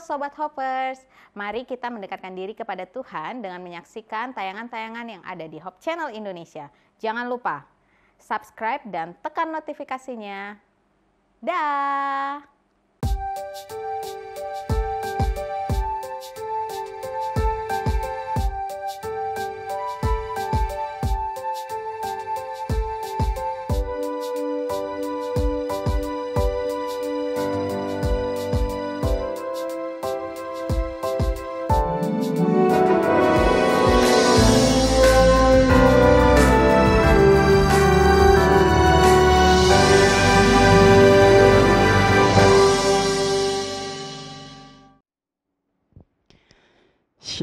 Sobat Hoppers, mari kita mendekatkan diri kepada Tuhan dengan menyaksikan tayangan-tayangan yang ada di Hop Channel Indonesia. Jangan lupa subscribe dan tekan notifikasinya. Dah.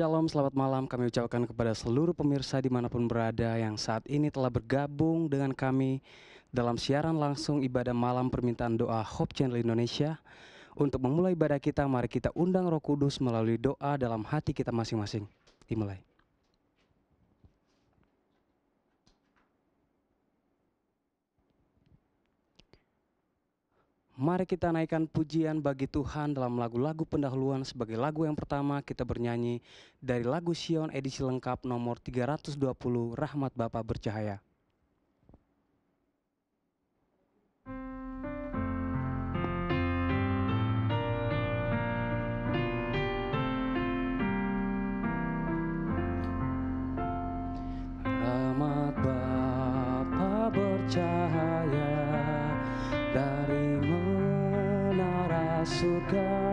Shalom, selamat malam kami ucapkan kepada seluruh pemirsa dimanapun berada yang saat ini telah bergabung dengan kami dalam siaran langsung ibadah malam permintaan doa Hope Channel Indonesia. Untuk memulai ibadah kita, mari kita undang roh kudus melalui doa dalam hati kita masing-masing. Dimulai. Mari kita naikkan pujian bagi Tuhan dalam lagu-lagu pendahuluan sebagai lagu yang pertama kita bernyanyi dari lagu Sion edisi lengkap nomor 320 Rahmat Bapa Bercahaya. God.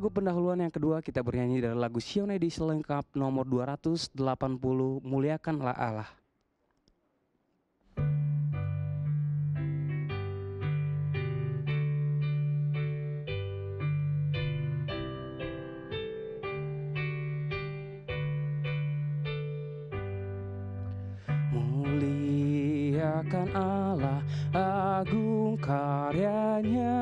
lagu pendahuluan yang kedua kita bernyanyi dari lagu Sion di selengkap nomor 280 Muliakanlah Allah. Muliakan Allah, agung karyanya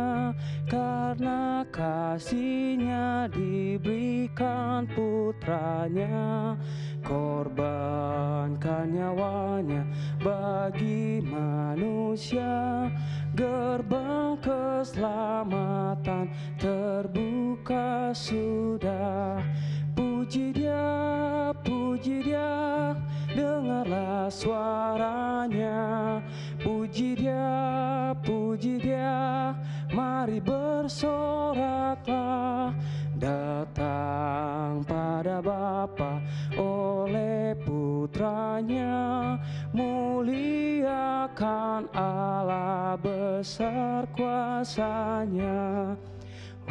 karena kasihnya diberikan putranya korbankan nyawanya bagi manusia gerbang keselamatan terbuka sudah puji dia puji dia dengarlah suaranya bersoraklah datang pada Bapa oleh putranya muliakan Allah besar kuasanya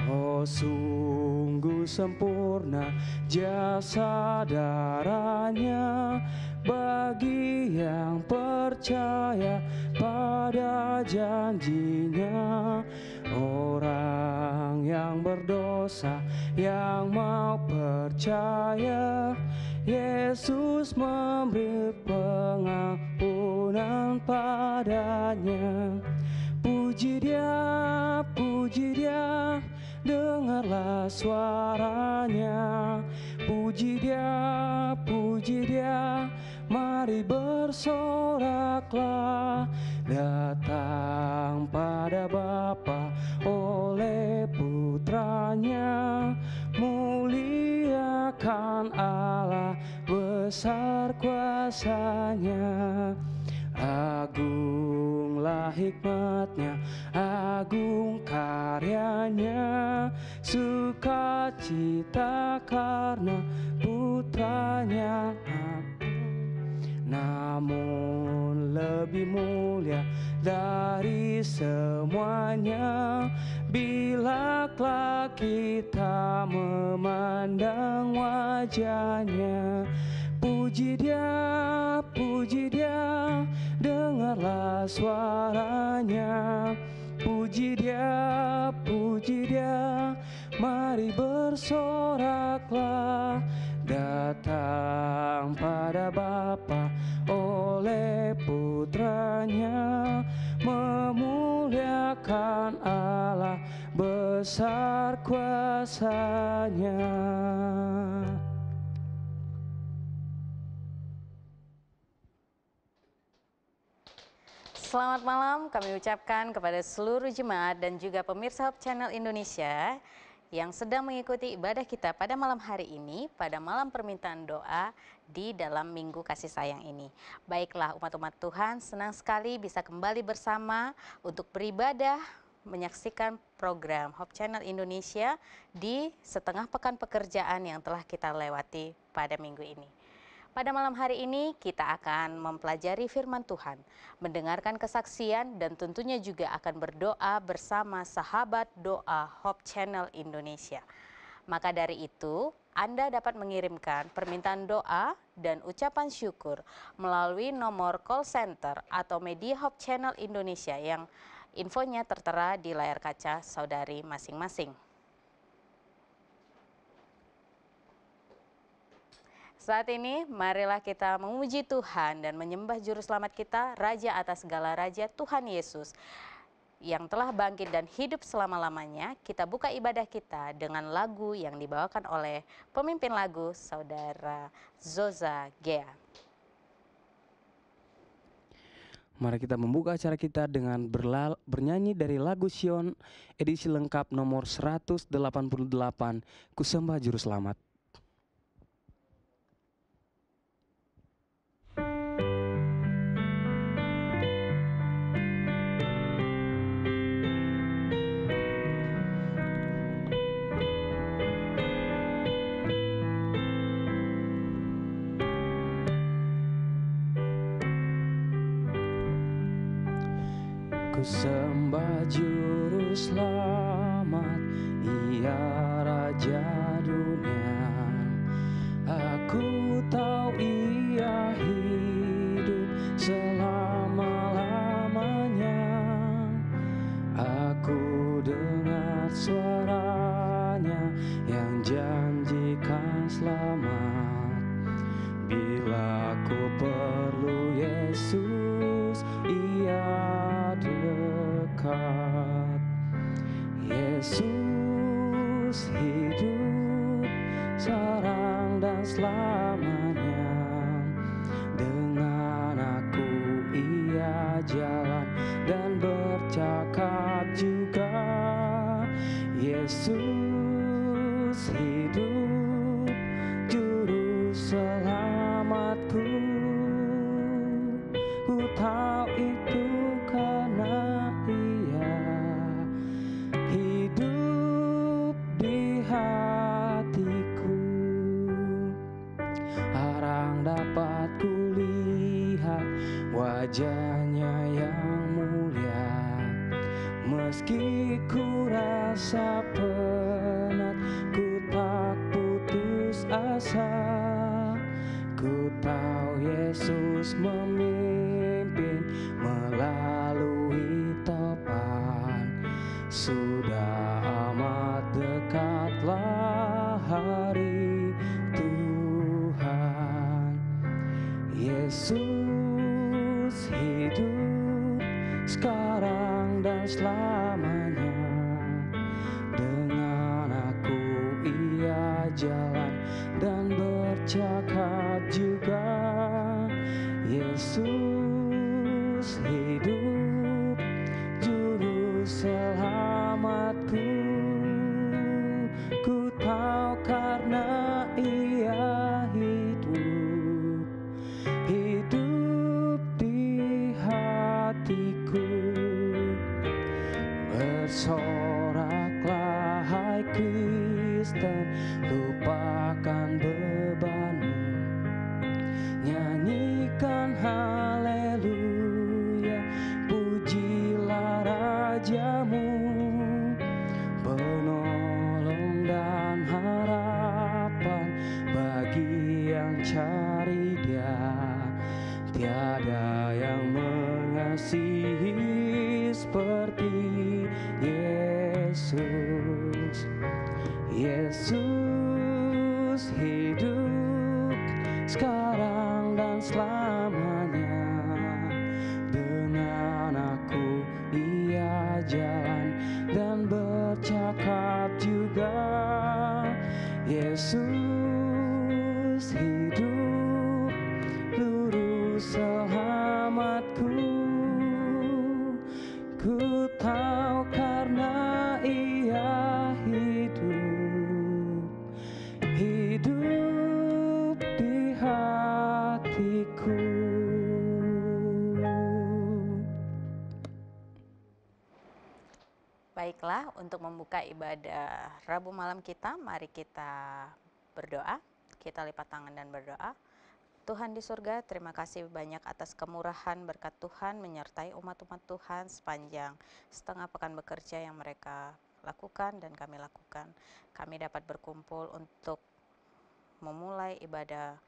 Oh sungguh sempurna jasa darahnya bagi yang percaya pada janjinya orang yang berdosa yang mau percaya Yesus memberi pengampunan padanya Puji dia, puji dia, dengarlah suaranya Puji dia, puji dia, Mari bersoraklah Datang pada Bapa oleh putranya Muliakan Allah besar kuasanya Agunglah hikmatnya, agung karyanya Sukacita karena putranya namun lebih mulia dari semuanya bila kelak kita memandang wajahnya puji dia puji dia dengarlah suaranya puji dia puji dia mari bersoraklah datang pada Bapa oleh putranya memuliakan Allah besar kuasanya Selamat malam kami ucapkan kepada seluruh jemaat dan juga pemirsa Hope Channel Indonesia yang sedang mengikuti ibadah kita pada malam hari ini, pada malam permintaan doa di dalam Minggu Kasih Sayang ini. Baiklah umat-umat Tuhan, senang sekali bisa kembali bersama untuk beribadah, menyaksikan program Hope Channel Indonesia di setengah pekan pekerjaan yang telah kita lewati pada minggu ini. Pada malam hari ini kita akan mempelajari firman Tuhan, mendengarkan kesaksian dan tentunya juga akan berdoa bersama sahabat doa Hope Channel Indonesia. Maka dari itu, Anda dapat mengirimkan permintaan doa dan ucapan syukur melalui nomor call center atau media Hope Channel Indonesia yang infonya tertera di layar kaca saudari masing-masing. Saat ini, marilah kita memuji Tuhan dan menyembah Juru Selamat kita, Raja atas segala Raja, Tuhan Yesus, yang telah bangkit dan hidup selama-lamanya. Kita buka ibadah kita dengan lagu yang dibawakan oleh pemimpin lagu, Saudara Zoza Gea. Mari kita membuka acara kita dengan berlal, bernyanyi dari lagu Sion edisi lengkap nomor 188 Kusembah Juru Selamat. so seperti Yesus Yesus untuk membuka ibadah Rabu malam kita, mari kita berdoa. Kita lipat tangan dan berdoa. Tuhan di surga, terima kasih banyak atas kemurahan berkat Tuhan menyertai umat-umat Tuhan sepanjang setengah pekan bekerja yang mereka lakukan dan kami lakukan. Kami dapat berkumpul untuk memulai ibadah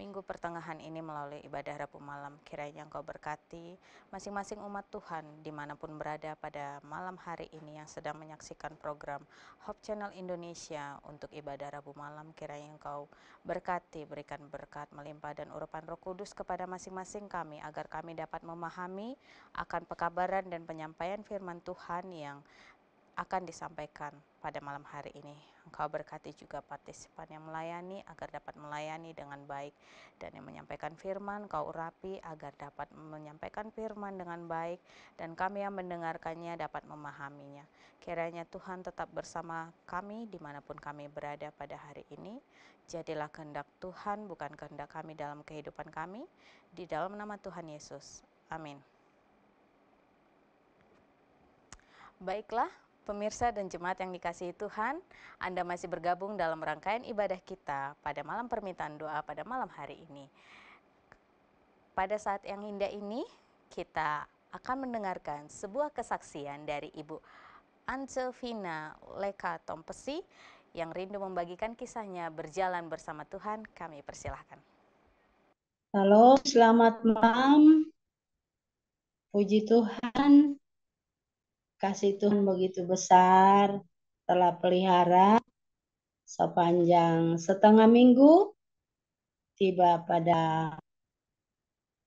minggu pertengahan ini melalui ibadah Rabu malam. Kiranya Engkau berkati masing-masing umat Tuhan dimanapun berada pada malam hari ini yang sedang menyaksikan program Hop Channel Indonesia untuk ibadah Rabu malam. Kiranya Engkau berkati, berikan berkat melimpah dan urapan roh kudus kepada masing-masing kami agar kami dapat memahami akan pekabaran dan penyampaian firman Tuhan yang akan disampaikan pada malam hari ini. Engkau berkati juga partisipan yang melayani agar dapat melayani dengan baik dan yang menyampaikan firman kau urapi agar dapat menyampaikan firman dengan baik dan kami yang mendengarkannya dapat memahaminya. Kiranya Tuhan tetap bersama kami dimanapun kami berada pada hari ini. Jadilah kehendak Tuhan bukan kehendak kami dalam kehidupan kami. Di dalam nama Tuhan Yesus. Amin. Baiklah, Pemirsa dan jemaat yang dikasihi Tuhan, Anda masih bergabung dalam rangkaian ibadah kita pada malam permintaan doa pada malam hari ini. Pada saat yang indah ini, kita akan mendengarkan sebuah kesaksian dari Ibu Anselvina Leka Tompesi yang rindu membagikan kisahnya berjalan bersama Tuhan. Kami persilahkan. Halo, selamat malam. Puji Tuhan, kasih Tuhan begitu besar telah pelihara sepanjang setengah minggu tiba pada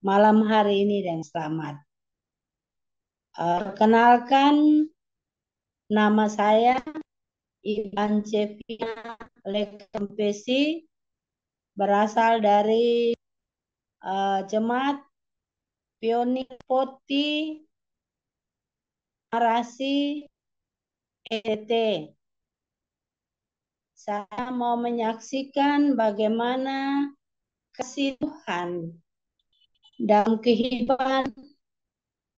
malam hari ini dan selamat. Eh, perkenalkan nama saya Ivan Cepia Lekempesi berasal dari uh, jemaat Pionik Poti narasi et Saya mau menyaksikan bagaimana kasih Tuhan dalam kehidupan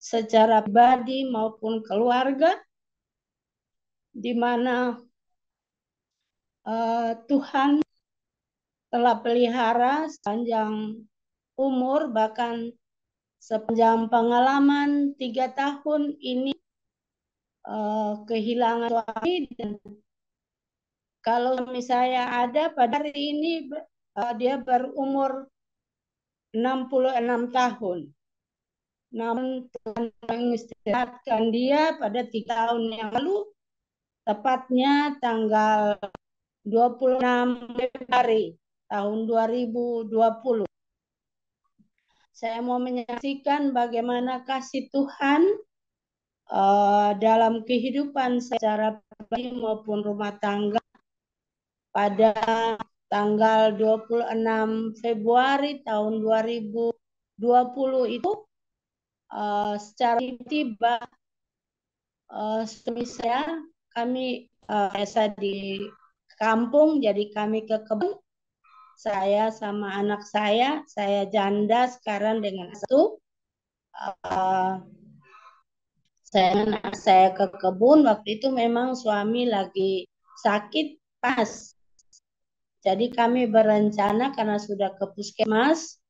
secara badi maupun keluarga, di mana uh, Tuhan telah pelihara sepanjang umur, bahkan sepanjang pengalaman tiga tahun ini Eh, kehilangan suami dan kalau suami saya ada pada hari ini uh, dia berumur 66 tahun. Namun Tuhan mengistirahatkan dia pada tiga tahun yang lalu, tepatnya tanggal 26 Februari tahun 2020. Saya mau menyaksikan bagaimana kasih Tuhan Eh, dalam kehidupan secara pribadi maupun rumah tangga pada tanggal 26 Februari tahun 2020 itu uh, secara tiba uh, eh, suami saya kami uh, di kampung jadi kami ke kebun saya sama anak saya saya janda sekarang dengan satu uh, saya saya ke kebun waktu itu memang suami lagi sakit pas jadi kami berencana karena sudah ke puskesmas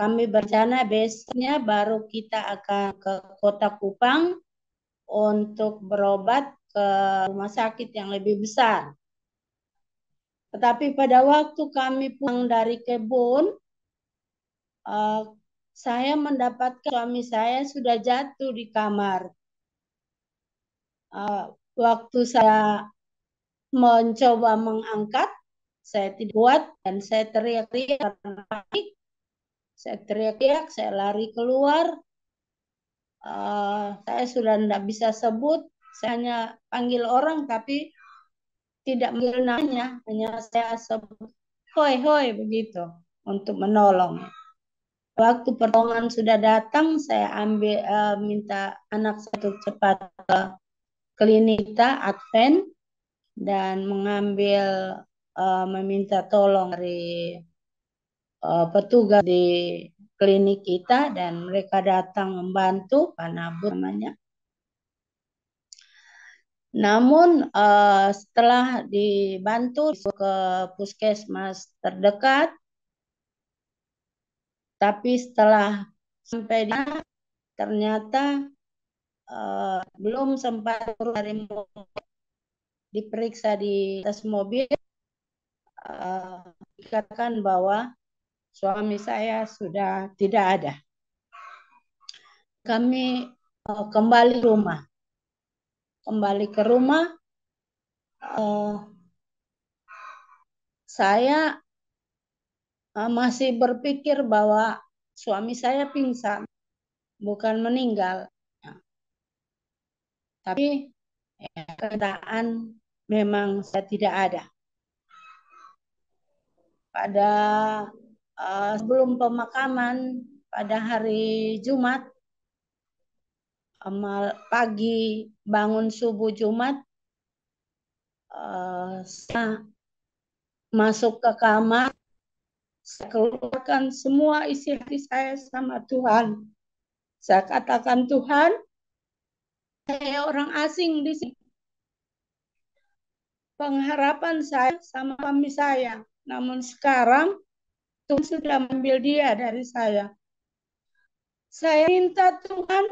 kami berencana besoknya baru kita akan ke kota Kupang untuk berobat ke rumah sakit yang lebih besar. Tetapi pada waktu kami pulang dari kebun, uh, saya mendapatkan suami saya sudah jatuh di kamar Eh, waktu saya mencoba mengangkat, saya tidak kuat dan saya teriak-teriak karena Saya teriak-teriak, saya lari keluar. Uh, saya sudah tidak bisa sebut, saya hanya panggil orang tapi tidak panggil hanya saya sebut hoi hoi begitu untuk menolong. Waktu pertolongan sudah datang, saya ambil uh, minta anak satu cepat cepat uh, Klinita Advent dan mengambil uh, meminta tolong dari uh, petugas di klinik kita dan mereka datang membantu panabur namanya. Namun uh, setelah dibantu ke puskesmas terdekat, tapi setelah sampai di ternyata Eh, belum sempat turun diperiksa di atas mobil, uh, dikatakan bahwa suami saya sudah tidak ada. Kami uh, kembali rumah, kembali ke rumah. Uh, saya uh, masih berpikir bahwa suami saya pingsan, bukan meninggal. Tapi ya, memang saya tidak ada. Pada uh, sebelum pemakaman pada hari Jumat amal pagi bangun subuh Jumat uh, saya masuk ke kamar saya keluarkan semua isi hati saya sama Tuhan saya katakan Tuhan saya orang asing di sini. Pengharapan saya sama suami saya. Namun sekarang Tuhan sudah ambil dia dari saya. Saya minta Tuhan,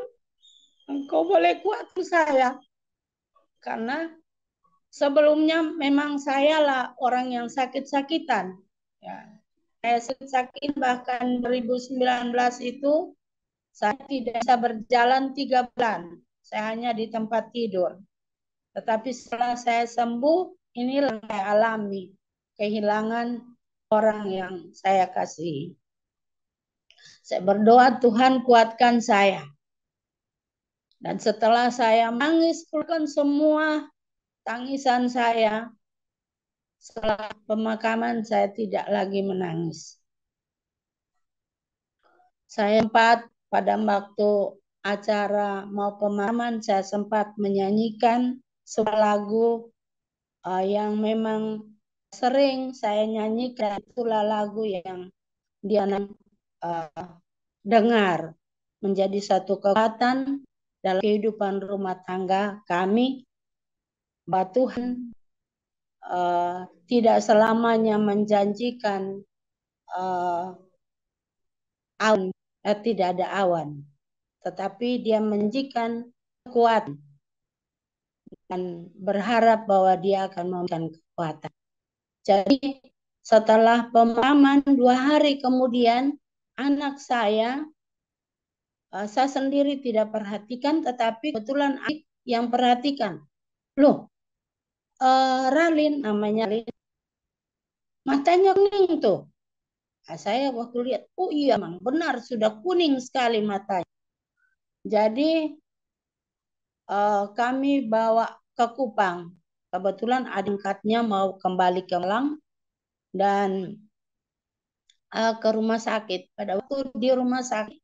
Engkau boleh kuatku saya. Karena sebelumnya memang saya lah orang yang sakit-sakitan. Ya. Saya sakit bahkan 2019 itu saya tidak bisa berjalan tiga bulan saya hanya di tempat tidur. Tetapi setelah saya sembuh, inilah saya alami kehilangan orang yang saya kasihi. Saya berdoa Tuhan kuatkan saya. Dan setelah saya menangis, bukan semua tangisan saya. Setelah pemakaman saya tidak lagi menangis. Saya empat pada waktu acara mau pemahaman saya sempat menyanyikan sebuah lagu uh, yang memang sering saya nyanyikan itulah lagu yang dia uh, dengar menjadi satu kekuatan dalam kehidupan rumah tangga kami bahwa Tuhan uh, tidak selamanya menjanjikan uh, awan, eh, tidak ada awan tetapi dia menjikan kuat dan berharap bahwa dia akan memberikan kekuatan. Jadi setelah pemahaman dua hari kemudian anak saya eh, saya sendiri tidak perhatikan tetapi kebetulan adik yang perhatikan. Loh, uh, Ralin namanya Ralin. Matanya kuning tuh. Nah, saya waktu lihat, oh iya memang benar sudah kuning sekali matanya. Jadi uh, kami bawa ke Kupang. Kebetulan adikatnya mau kembali ke Malang dan uh, ke rumah sakit. Pada waktu di rumah sakit,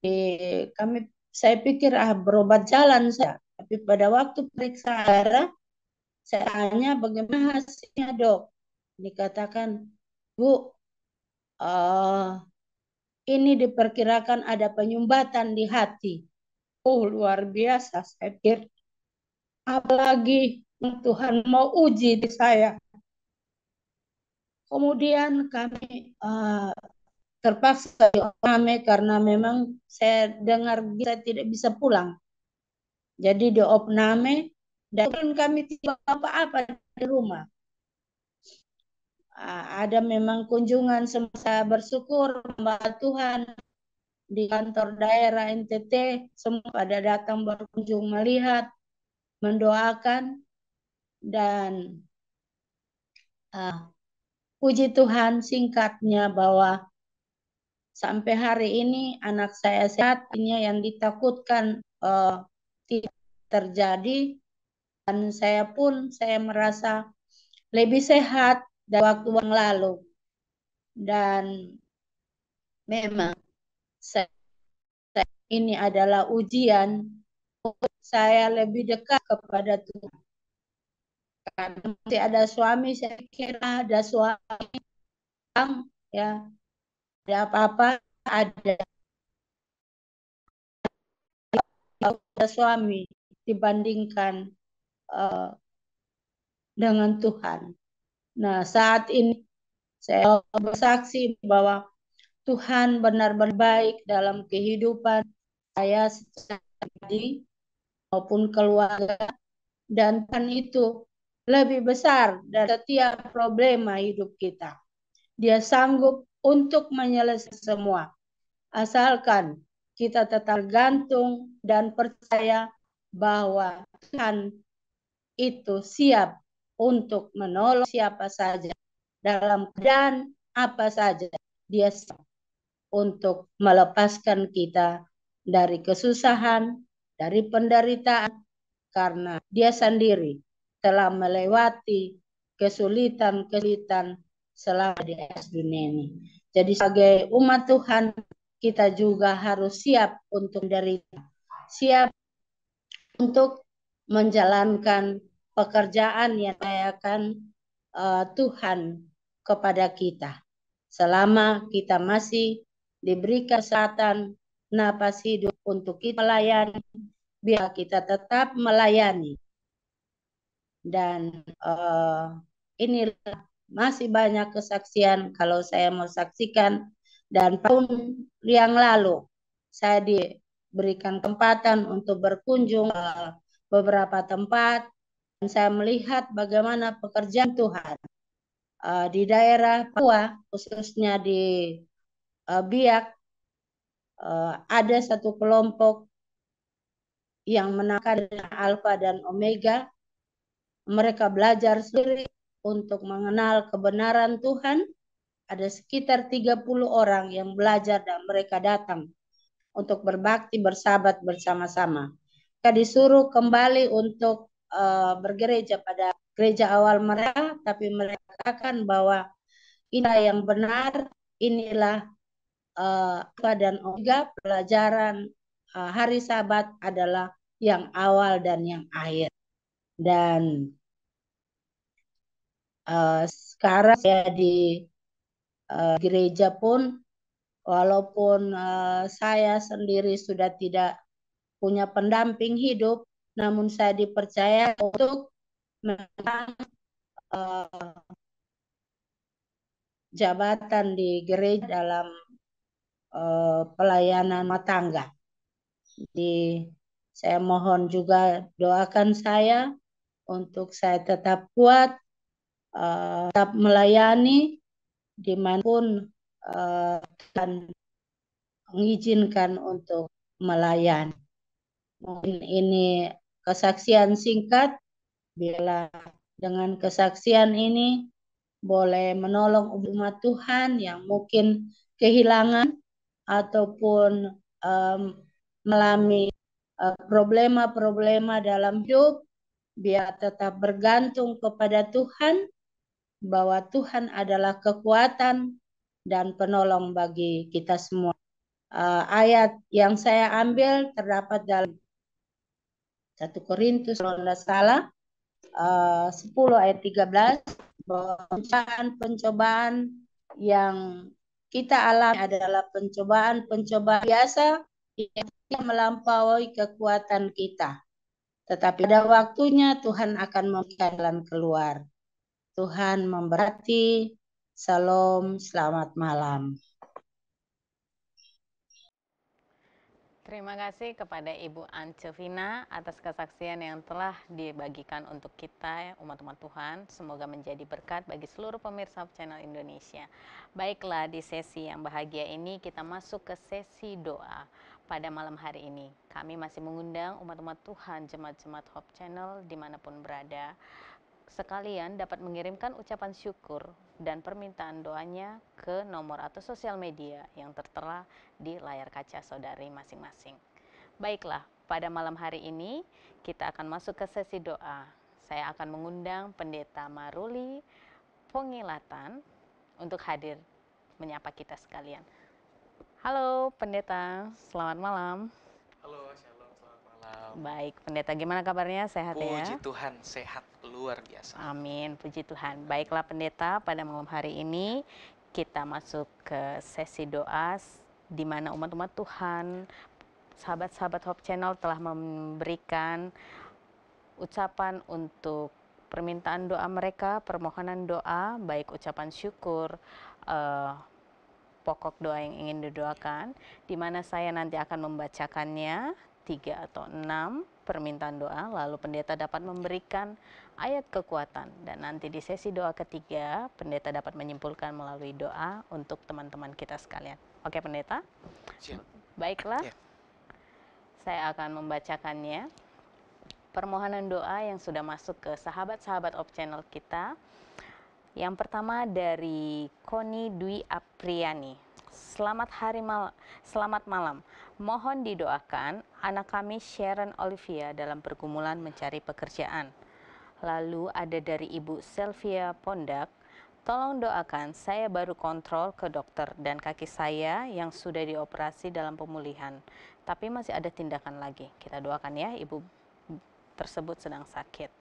di, kami saya pikir ah berobat jalan saya. Tapi pada waktu periksa darah, saya tanya bagaimana hasilnya dok. Dikatakan bu, uh, ini diperkirakan ada penyumbatan di hati. Oh, luar biasa saya pikir. Apalagi oh, Tuhan mau uji di saya. Kemudian kami uh, terpaksa diopname karena memang saya dengar saya tidak bisa pulang. Jadi diopname dan kami tidak apa-apa di rumah. Ah, ada memang kunjungan semasa bersyukur hamba Tuhan di kantor daerah NTT semua pada datang berkunjung melihat mendoakan dan uh, puji Tuhan singkatnya bahwa sampai hari ini anak saya sehat ini yang ditakutkan uh, tidak terjadi dan saya pun saya merasa lebih sehat dari waktu yang lalu dan memang saya, saya ini adalah ujian saya lebih dekat kepada Tuhan karena masih ada suami saya kira ah, ada suami yang ya ada apa-apa ada ada suami dibandingkan uh, dengan Tuhan Nah, saat ini saya bersaksi bahwa Tuhan benar-benar baik dalam kehidupan saya secara pribadi maupun keluarga dan Tuhan itu lebih besar dari setiap problema hidup kita. Dia sanggup untuk menyelesaikan semua asalkan kita tetap gantung dan percaya bahwa Tuhan itu siap untuk menolong siapa saja dalam dan apa saja dia untuk melepaskan kita dari kesusahan, dari penderitaan karena dia sendiri telah melewati kesulitan-kesulitan selama di atas dunia ini. Jadi sebagai umat Tuhan kita juga harus siap untuk menderita, siap untuk menjalankan pekerjaan yang diakan uh, eh, Tuhan kepada kita. Selama kita masih diberi kesehatan napas hidup untuk kita melayani, biar kita tetap melayani. Dan uh, inilah masih banyak kesaksian kalau saya mau saksikan dan tahun yang lalu saya diberikan kesempatan untuk berkunjung ke beberapa tempat saya melihat bagaimana pekerjaan Tuhan uh, di daerah Papua, khususnya di uh, Biak, uh, ada satu kelompok yang menangkan Alfa dan Omega. Mereka belajar sendiri untuk mengenal kebenaran Tuhan. Ada sekitar 30 orang yang belajar dan mereka datang untuk berbakti bersahabat bersama-sama. Kita disuruh kembali untuk Eh, bergereja pada gereja awal mereka, tapi mereka akan bahwa inilah yang benar, inilah uh, dan juga pelajaran uh, hari Sabat adalah yang awal dan yang akhir. Dan uh, sekarang saya di uh, gereja pun walaupun uh, saya sendiri sudah tidak punya pendamping hidup namun saya dipercaya untuk menang uh, eh, jabatan di gereja dalam uh, pelayanan matangga. Di saya mohon juga doakan saya untuk saya tetap kuat, uh, tetap melayani dimanapun uh, mengizinkan untuk melayani. Mungkin ini kesaksian singkat bila dengan kesaksian ini boleh menolong umat Tuhan yang mungkin kehilangan ataupun um, melami e, problema-problema uh, dalam hidup biar tetap bergantung kepada Tuhan bahwa Tuhan adalah kekuatan dan penolong bagi kita semua. Uh, ayat yang saya ambil terdapat dalam 1 Korintus kalau tidak salah eh, uh, 10 ayat 13 bahwa pencobaan yang kita alami adalah pencobaan-pencobaan biasa yang melampaui kekuatan kita. Tetapi pada waktunya Tuhan akan memberikan keluar. Tuhan memberkati. Salam, selamat malam. terima kasih kepada ibu Ancevina atas kesaksian yang telah dibagikan untuk kita umat umat Tuhan semoga menjadi berkat bagi seluruh pemirsa channel Indonesia baiklah di sesi yang bahagia ini kita masuk ke sesi doa pada malam hari ini kami masih mengundang umat umat Tuhan jemaat-jemaat Hope Channel dimanapun berada sekalian dapat mengirimkan ucapan syukur dan permintaan doanya ke nomor atau sosial media yang tertera di layar kaca saudari masing-masing. Baiklah, pada malam hari ini kita akan masuk ke sesi doa. Saya akan mengundang Pendeta Maruli Pengilatan untuk hadir menyapa kita sekalian. Halo Pendeta, selamat malam. Halo, selamat malam. Baik, Pendeta gimana kabarnya? Sehat Puji ya? Puji Tuhan, sehat luar biasa. Amin, puji Tuhan. Baiklah pendeta, pada malam hari ini kita masuk ke sesi doa di mana umat-umat Tuhan, sahabat-sahabat Hope Channel telah memberikan ucapan untuk permintaan doa mereka, permohonan doa, baik ucapan syukur, uh, pokok doa yang ingin didoakan, di mana saya nanti akan membacakannya tiga atau enam permintaan doa lalu pendeta dapat memberikan ayat kekuatan dan nanti di sesi doa ketiga pendeta dapat menyimpulkan melalui doa untuk teman-teman kita sekalian. Oke pendeta? Baiklah. Ya. Saya akan membacakannya. Permohonan doa yang sudah masuk ke sahabat-sahabat op channel kita. Yang pertama dari Koni Dwi Apriani selamat hari mal selamat malam. Mohon didoakan anak kami Sharon Olivia dalam pergumulan mencari pekerjaan. Lalu ada dari Ibu Sylvia Pondak, tolong doakan saya baru kontrol ke dokter dan kaki saya yang sudah dioperasi dalam pemulihan. Tapi masih ada tindakan lagi. Kita doakan ya Ibu tersebut sedang sakit.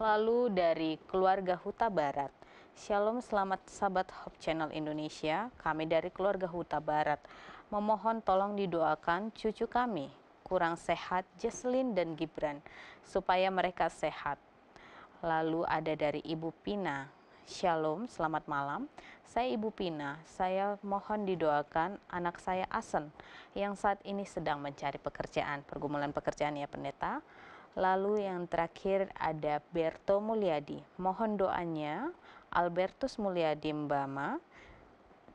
Lalu dari keluarga Huta Barat, Shalom, selamat sahabat Hope Channel Indonesia. Kami dari keluarga Huta Barat memohon tolong didoakan cucu kami kurang sehat Jesslyn dan Gibran supaya mereka sehat. Lalu ada dari Ibu Pina. Shalom, selamat malam. Saya Ibu Pina. Saya mohon didoakan anak saya Asen yang saat ini sedang mencari pekerjaan, pergumulan pekerjaan ya pendeta. Lalu yang terakhir ada Berto Mulyadi. Mohon doanya Albertus Mulyadi Mbama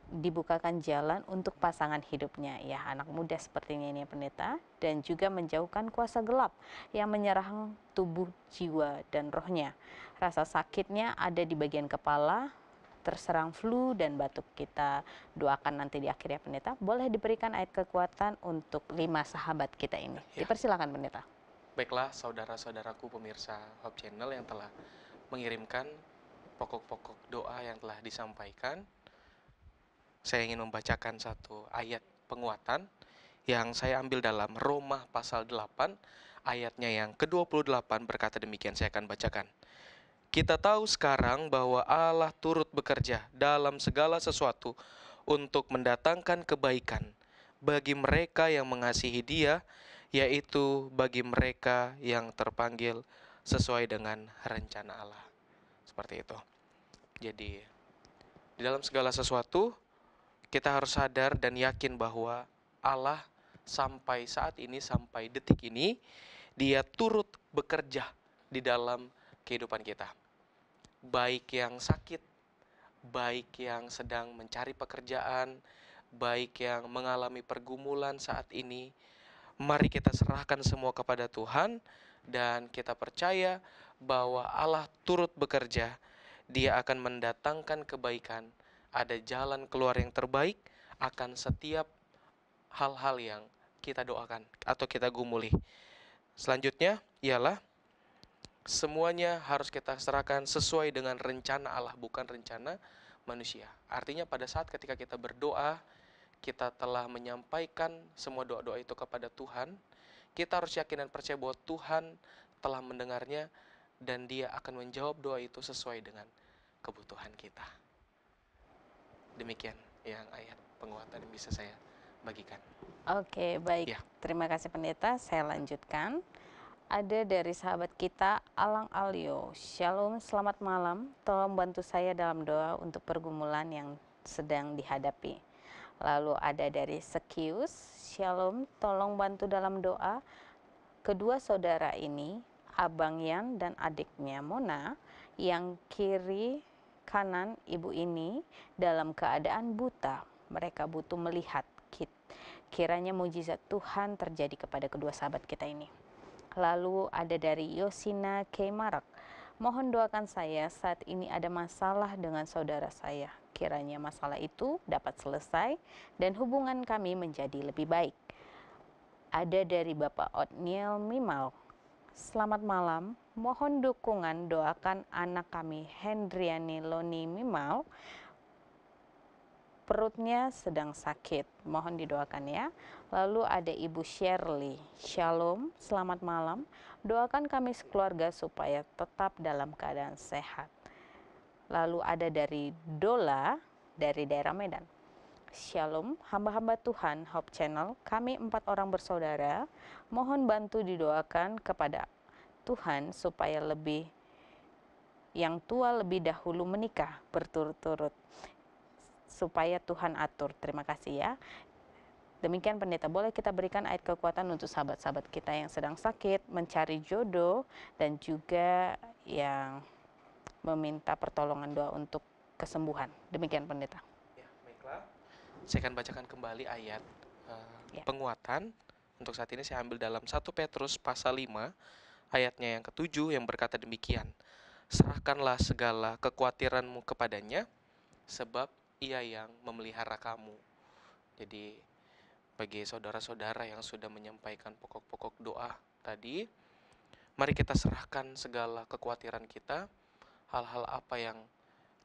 dibukakan jalan untuk pasangan hidupnya, ya anak muda sepertinya ini pendeta, dan juga menjauhkan kuasa gelap yang menyerang tubuh, jiwa, dan rohnya. Rasa sakitnya ada di bagian kepala, terserang flu dan batuk kita doakan nanti di akhirnya pendeta boleh diberikan ayat kekuatan untuk lima sahabat kita ini ya. dipersilakan pendeta baiklah saudara-saudaraku pemirsa Hope Channel yang telah mengirimkan pokok-pokok doa yang telah disampaikan, saya ingin membacakan satu ayat penguatan yang saya ambil dalam Roma pasal 8 ayatnya yang ke-28 berkata demikian saya akan bacakan. Kita tahu sekarang bahwa Allah turut bekerja dalam segala sesuatu untuk mendatangkan kebaikan bagi mereka yang mengasihi Dia, yaitu bagi mereka yang terpanggil sesuai dengan rencana Allah seperti itu. Jadi, di dalam segala sesuatu, kita harus sadar dan yakin bahwa Allah sampai saat ini, sampai detik ini, Dia turut bekerja di dalam kehidupan kita. Baik yang sakit, baik yang sedang mencari pekerjaan, baik yang mengalami pergumulan saat ini, mari kita serahkan semua kepada Tuhan dan kita percaya bahwa Allah turut bekerja, Dia akan mendatangkan kebaikan. Ada jalan keluar yang terbaik akan setiap hal-hal yang kita doakan atau kita gumuli. Selanjutnya ialah semuanya harus kita serahkan sesuai dengan rencana Allah, bukan rencana manusia. Artinya pada saat ketika kita berdoa, kita telah menyampaikan semua doa-doa itu kepada Tuhan, kita harus yakin dan percaya bahwa Tuhan telah mendengarnya dan dia akan menjawab doa itu sesuai dengan kebutuhan kita. Demikian yang ayat penguatan yang bisa saya bagikan. Oke, baik. Ya. Terima kasih pendeta. Saya lanjutkan. Ada dari sahabat kita Alang Alio. Shalom, selamat malam. Tolong bantu saya dalam doa untuk pergumulan yang sedang dihadapi. Lalu ada dari Sekius. Shalom, tolong bantu dalam doa kedua saudara ini abang yan dan adiknya Mona, yang kiri kanan ibu ini dalam keadaan buta. Mereka butuh melihat. kit. Kiranya mujizat Tuhan terjadi kepada kedua sahabat kita ini. Lalu ada dari Yosina K. Marak. Mohon doakan saya saat ini ada masalah dengan saudara saya. Kiranya masalah itu dapat selesai dan hubungan kami menjadi lebih baik. Ada dari Bapak Otniel Mimal selamat malam. Mohon dukungan doakan anak kami Hendriani Loni Mimau. Perutnya sedang sakit, mohon didoakan ya. Lalu ada Ibu Shirley, Shalom, selamat malam. Doakan kami sekeluarga supaya tetap dalam keadaan sehat. Lalu ada dari Dola dari daerah Medan. Shalom, hamba-hamba Tuhan Hope Channel, kami empat orang bersaudara, mohon bantu didoakan kepada Tuhan supaya lebih yang tua lebih dahulu menikah berturut-turut supaya Tuhan atur. Terima kasih ya. Demikian pendeta, boleh kita berikan ayat kekuatan untuk sahabat-sahabat kita yang sedang sakit, mencari jodoh, dan juga yang meminta pertolongan doa untuk kesembuhan. Demikian pendeta. Saya akan bacakan kembali ayat uh, eh, yeah. penguatan. Untuk saat ini saya ambil dalam 1 Petrus pasal 5 ayatnya yang ketujuh yang berkata demikian. Serahkanlah segala kekhawatiranmu kepadanya sebab ia yang memelihara kamu. Jadi bagi saudara-saudara yang sudah menyampaikan pokok-pokok doa tadi, mari kita serahkan segala kekhawatiran kita, hal-hal apa yang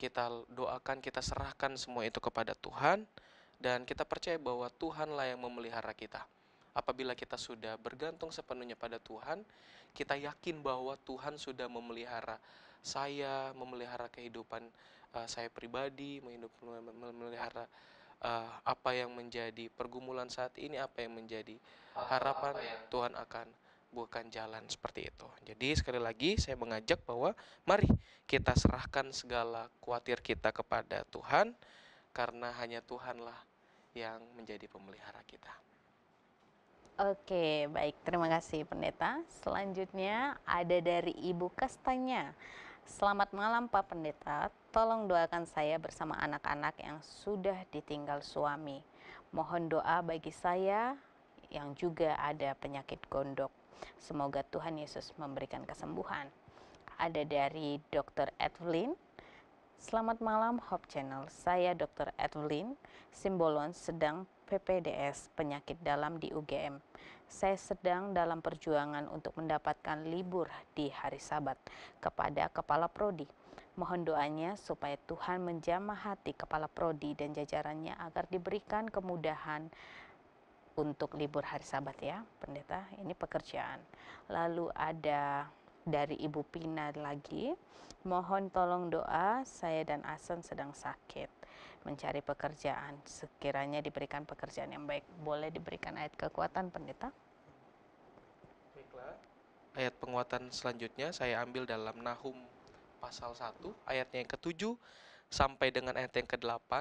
kita doakan, kita serahkan semua itu kepada Tuhan dan kita percaya bahwa Tuhanlah yang memelihara kita. Apabila kita sudah bergantung sepenuhnya pada Tuhan, kita yakin bahwa Tuhan sudah memelihara saya, memelihara kehidupan uh, saya pribadi, memelihara uh, apa yang menjadi pergumulan saat ini, apa yang menjadi ah, harapan apa yang... Tuhan akan bukan jalan seperti itu. Jadi sekali lagi saya mengajak bahwa mari kita serahkan segala khawatir kita kepada Tuhan karena hanya Tuhanlah yang menjadi pemelihara kita. Oke, baik. Terima kasih, Pendeta. Selanjutnya ada dari Ibu Kastanya. Selamat malam, Pak Pendeta. Tolong doakan saya bersama anak-anak yang sudah ditinggal suami. Mohon doa bagi saya yang juga ada penyakit gondok. Semoga Tuhan Yesus memberikan kesembuhan. Ada dari Dr. Edwin. Selamat malam Hope Channel, saya Dr. Edwin Simbolon sedang PPDS penyakit dalam di UGM. Saya sedang dalam perjuangan untuk mendapatkan libur di hari sabat kepada kepala prodi. Mohon doanya supaya Tuhan menjamah hati kepala prodi dan jajarannya agar diberikan kemudahan untuk libur hari sabat ya pendeta, ini pekerjaan. Lalu ada dari Ibu Pina lagi. Mohon tolong doa, saya dan Asan sedang sakit mencari pekerjaan. Sekiranya diberikan pekerjaan yang baik, boleh diberikan ayat kekuatan pendeta? Ayat penguatan selanjutnya saya ambil dalam Nahum pasal 1 ayatnya yang ke-7 sampai dengan ayat yang ke-8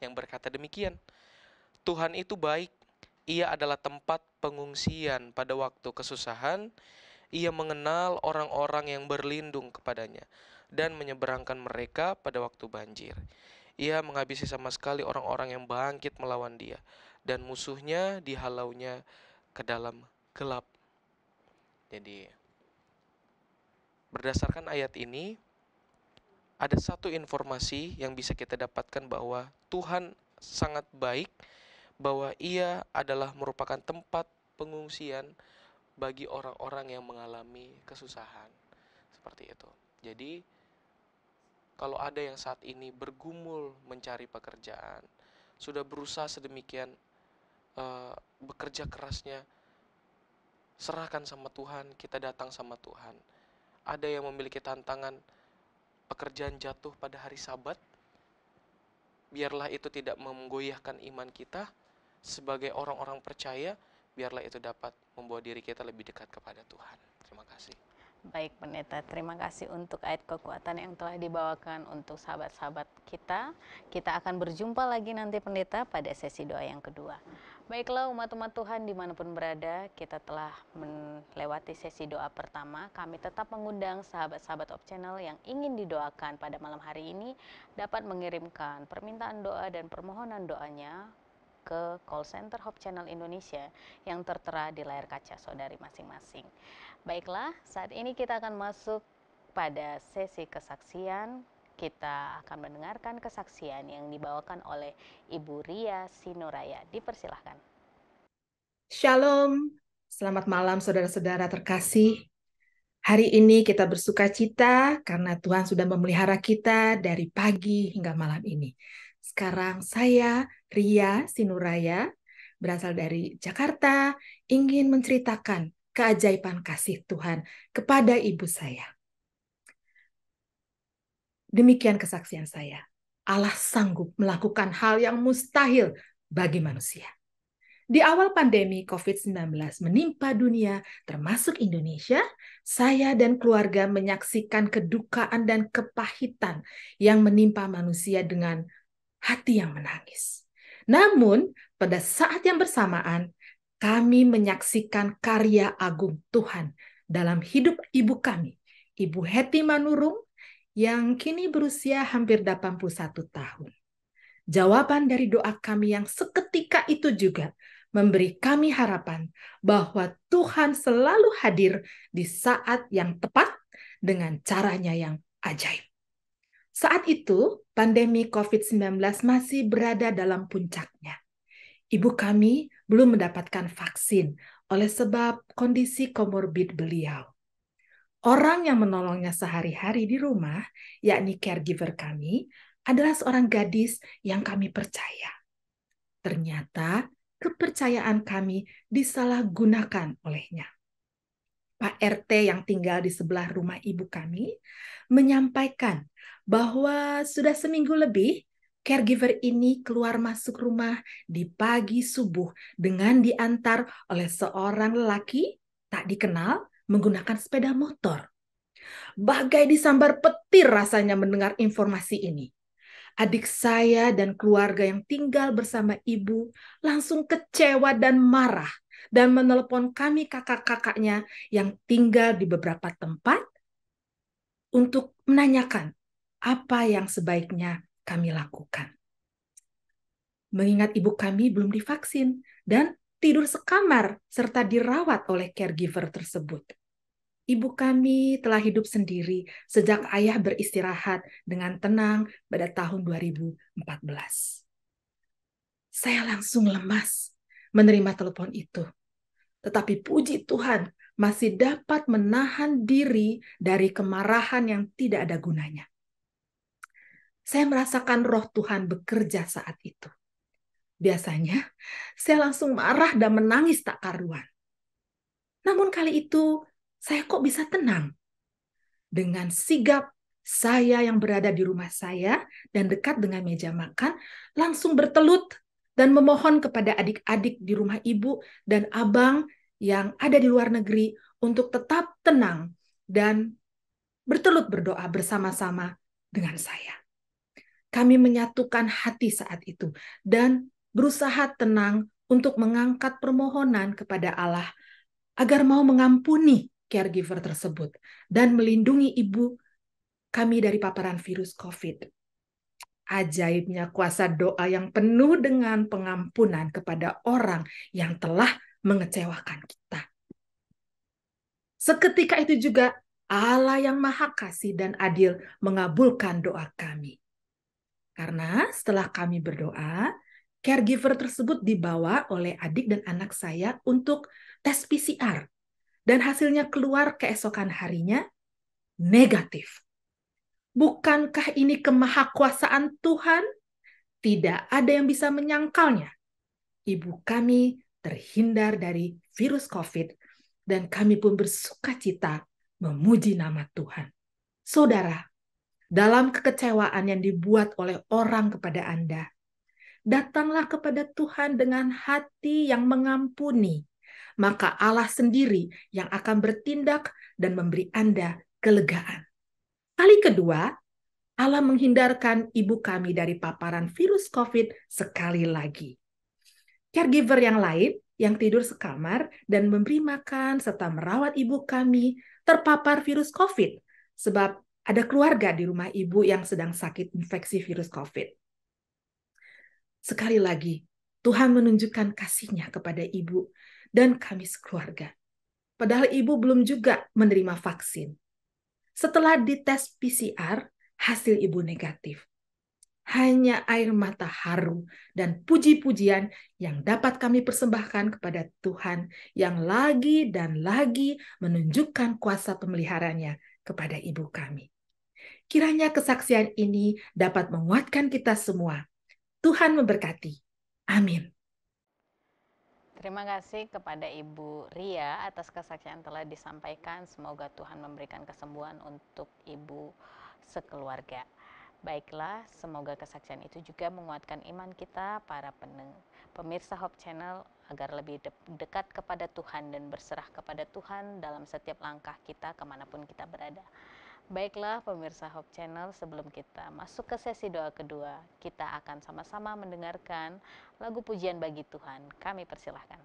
yang berkata demikian. Tuhan itu baik, ia adalah tempat pengungsian pada waktu kesusahan, ia mengenal orang-orang yang berlindung kepadanya dan menyeberangkan mereka pada waktu banjir. Ia menghabisi sama sekali orang-orang yang bangkit melawan dia, dan musuhnya dihalaunya ke dalam gelap. Jadi, berdasarkan ayat ini, ada satu informasi yang bisa kita dapatkan bahwa Tuhan sangat baik, bahwa Ia adalah merupakan tempat pengungsian bagi orang-orang yang mengalami kesusahan. Seperti itu. Jadi kalau ada yang saat ini bergumul mencari pekerjaan, sudah berusaha sedemikian uh, bekerja kerasnya, serahkan sama Tuhan, kita datang sama Tuhan. Ada yang memiliki tantangan pekerjaan jatuh pada hari Sabat, biarlah itu tidak menggoyahkan iman kita sebagai orang-orang percaya biarlah itu dapat membawa diri kita lebih dekat kepada Tuhan. Terima kasih. Baik pendeta, terima kasih untuk ayat kekuatan yang telah dibawakan untuk sahabat-sahabat kita. Kita akan berjumpa lagi nanti pendeta pada sesi doa yang kedua. Baiklah umat-umat Tuhan dimanapun berada, kita telah melewati sesi doa pertama. Kami tetap mengundang sahabat-sahabat Op Channel yang ingin didoakan pada malam hari ini dapat mengirimkan permintaan doa dan permohonan doanya ke call center Hope Channel Indonesia yang tertera di layar kaca saudari masing-masing. Baiklah, saat ini kita akan masuk pada sesi kesaksian. Kita akan mendengarkan kesaksian yang dibawakan oleh Ibu Ria Sinoraya. Dipersilahkan. Shalom, selamat malam saudara-saudara terkasih. Hari ini kita bersuka cita karena Tuhan sudah memelihara kita dari pagi hingga malam ini. Sekarang saya Ria Sinuraya, berasal dari Jakarta, ingin menceritakan keajaiban kasih Tuhan kepada ibu saya. Demikian kesaksian saya. Allah sanggup melakukan hal yang mustahil bagi manusia. Di awal pandemi COVID-19 menimpa dunia, termasuk Indonesia, saya dan keluarga menyaksikan kedukaan dan kepahitan yang menimpa manusia dengan hati yang menangis. Namun, pada saat yang bersamaan, kami menyaksikan karya agung Tuhan dalam hidup ibu kami, Ibu Heti Manurung, yang kini berusia hampir 81 tahun. Jawaban dari doa kami yang seketika itu juga memberi kami harapan bahwa Tuhan selalu hadir di saat yang tepat dengan caranya yang ajaib. Saat itu, pandemi COVID-19 masih berada dalam puncaknya. Ibu kami belum mendapatkan vaksin oleh sebab kondisi komorbid beliau. Orang yang menolongnya sehari-hari di rumah, yakni caregiver kami, adalah seorang gadis yang kami percaya. Ternyata kepercayaan kami disalahgunakan olehnya. Pak RT yang tinggal di sebelah rumah ibu kami menyampaikan bahwa sudah seminggu lebih caregiver ini keluar masuk rumah di pagi subuh dengan diantar oleh seorang lelaki tak dikenal menggunakan sepeda motor. Bagai disambar petir rasanya mendengar informasi ini. Adik saya dan keluarga yang tinggal bersama ibu langsung kecewa dan marah dan menelepon kami kakak-kakaknya yang tinggal di beberapa tempat untuk menanyakan apa yang sebaiknya kami lakukan. Mengingat ibu kami belum divaksin dan tidur sekamar serta dirawat oleh caregiver tersebut. Ibu kami telah hidup sendiri sejak ayah beristirahat dengan tenang pada tahun 2014. Saya langsung lemas menerima telepon itu. Tetapi puji Tuhan, masih dapat menahan diri dari kemarahan yang tidak ada gunanya saya merasakan roh Tuhan bekerja saat itu. Biasanya, saya langsung marah dan menangis tak karuan. Namun kali itu, saya kok bisa tenang. Dengan sigap, saya yang berada di rumah saya dan dekat dengan meja makan, langsung bertelut dan memohon kepada adik-adik di rumah ibu dan abang yang ada di luar negeri untuk tetap tenang dan bertelut berdoa bersama-sama dengan saya. Kami menyatukan hati saat itu dan berusaha tenang untuk mengangkat permohonan kepada Allah agar mau mengampuni caregiver tersebut dan melindungi ibu kami dari paparan virus COVID. Ajaibnya kuasa doa yang penuh dengan pengampunan kepada orang yang telah mengecewakan kita. Seketika itu juga Allah yang Maha Kasih dan Adil mengabulkan doa kami. Karena setelah kami berdoa, caregiver tersebut dibawa oleh adik dan anak saya untuk tes PCR. Dan hasilnya keluar keesokan harinya negatif. Bukankah ini kemahakuasaan Tuhan? Tidak ada yang bisa menyangkalnya. Ibu kami terhindar dari virus COVID dan kami pun bersuka cita memuji nama Tuhan. Saudara, dalam kekecewaan yang dibuat oleh orang kepada Anda. Datanglah kepada Tuhan dengan hati yang mengampuni, maka Allah sendiri yang akan bertindak dan memberi Anda kelegaan. Kali kedua, Allah menghindarkan ibu kami dari paparan virus COVID sekali lagi. Caregiver yang lain yang tidur sekamar dan memberi makan serta merawat ibu kami terpapar virus COVID sebab ada keluarga di rumah ibu yang sedang sakit infeksi virus COVID. Sekali lagi, Tuhan menunjukkan kasihnya kepada ibu dan kami sekeluarga. Padahal ibu belum juga menerima vaksin. Setelah dites PCR, hasil ibu negatif. Hanya air mata haru dan puji-pujian yang dapat kami persembahkan kepada Tuhan yang lagi dan lagi menunjukkan kuasa pemeliharannya kepada ibu kami. Kiranya kesaksian ini dapat menguatkan kita semua. Tuhan memberkati. Amin. Terima kasih kepada Ibu Ria atas kesaksian yang telah disampaikan. Semoga Tuhan memberikan kesembuhan untuk Ibu sekeluarga. Baiklah, semoga kesaksian itu juga menguatkan iman kita para peneng, pemirsa Hope Channel agar lebih de dekat kepada Tuhan dan berserah kepada Tuhan dalam setiap langkah kita kemanapun kita berada. Baiklah pemirsa Hope Channel, sebelum kita masuk ke sesi doa kedua, kita akan sama-sama mendengarkan lagu pujian bagi Tuhan. Kami persilahkan.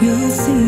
we will see.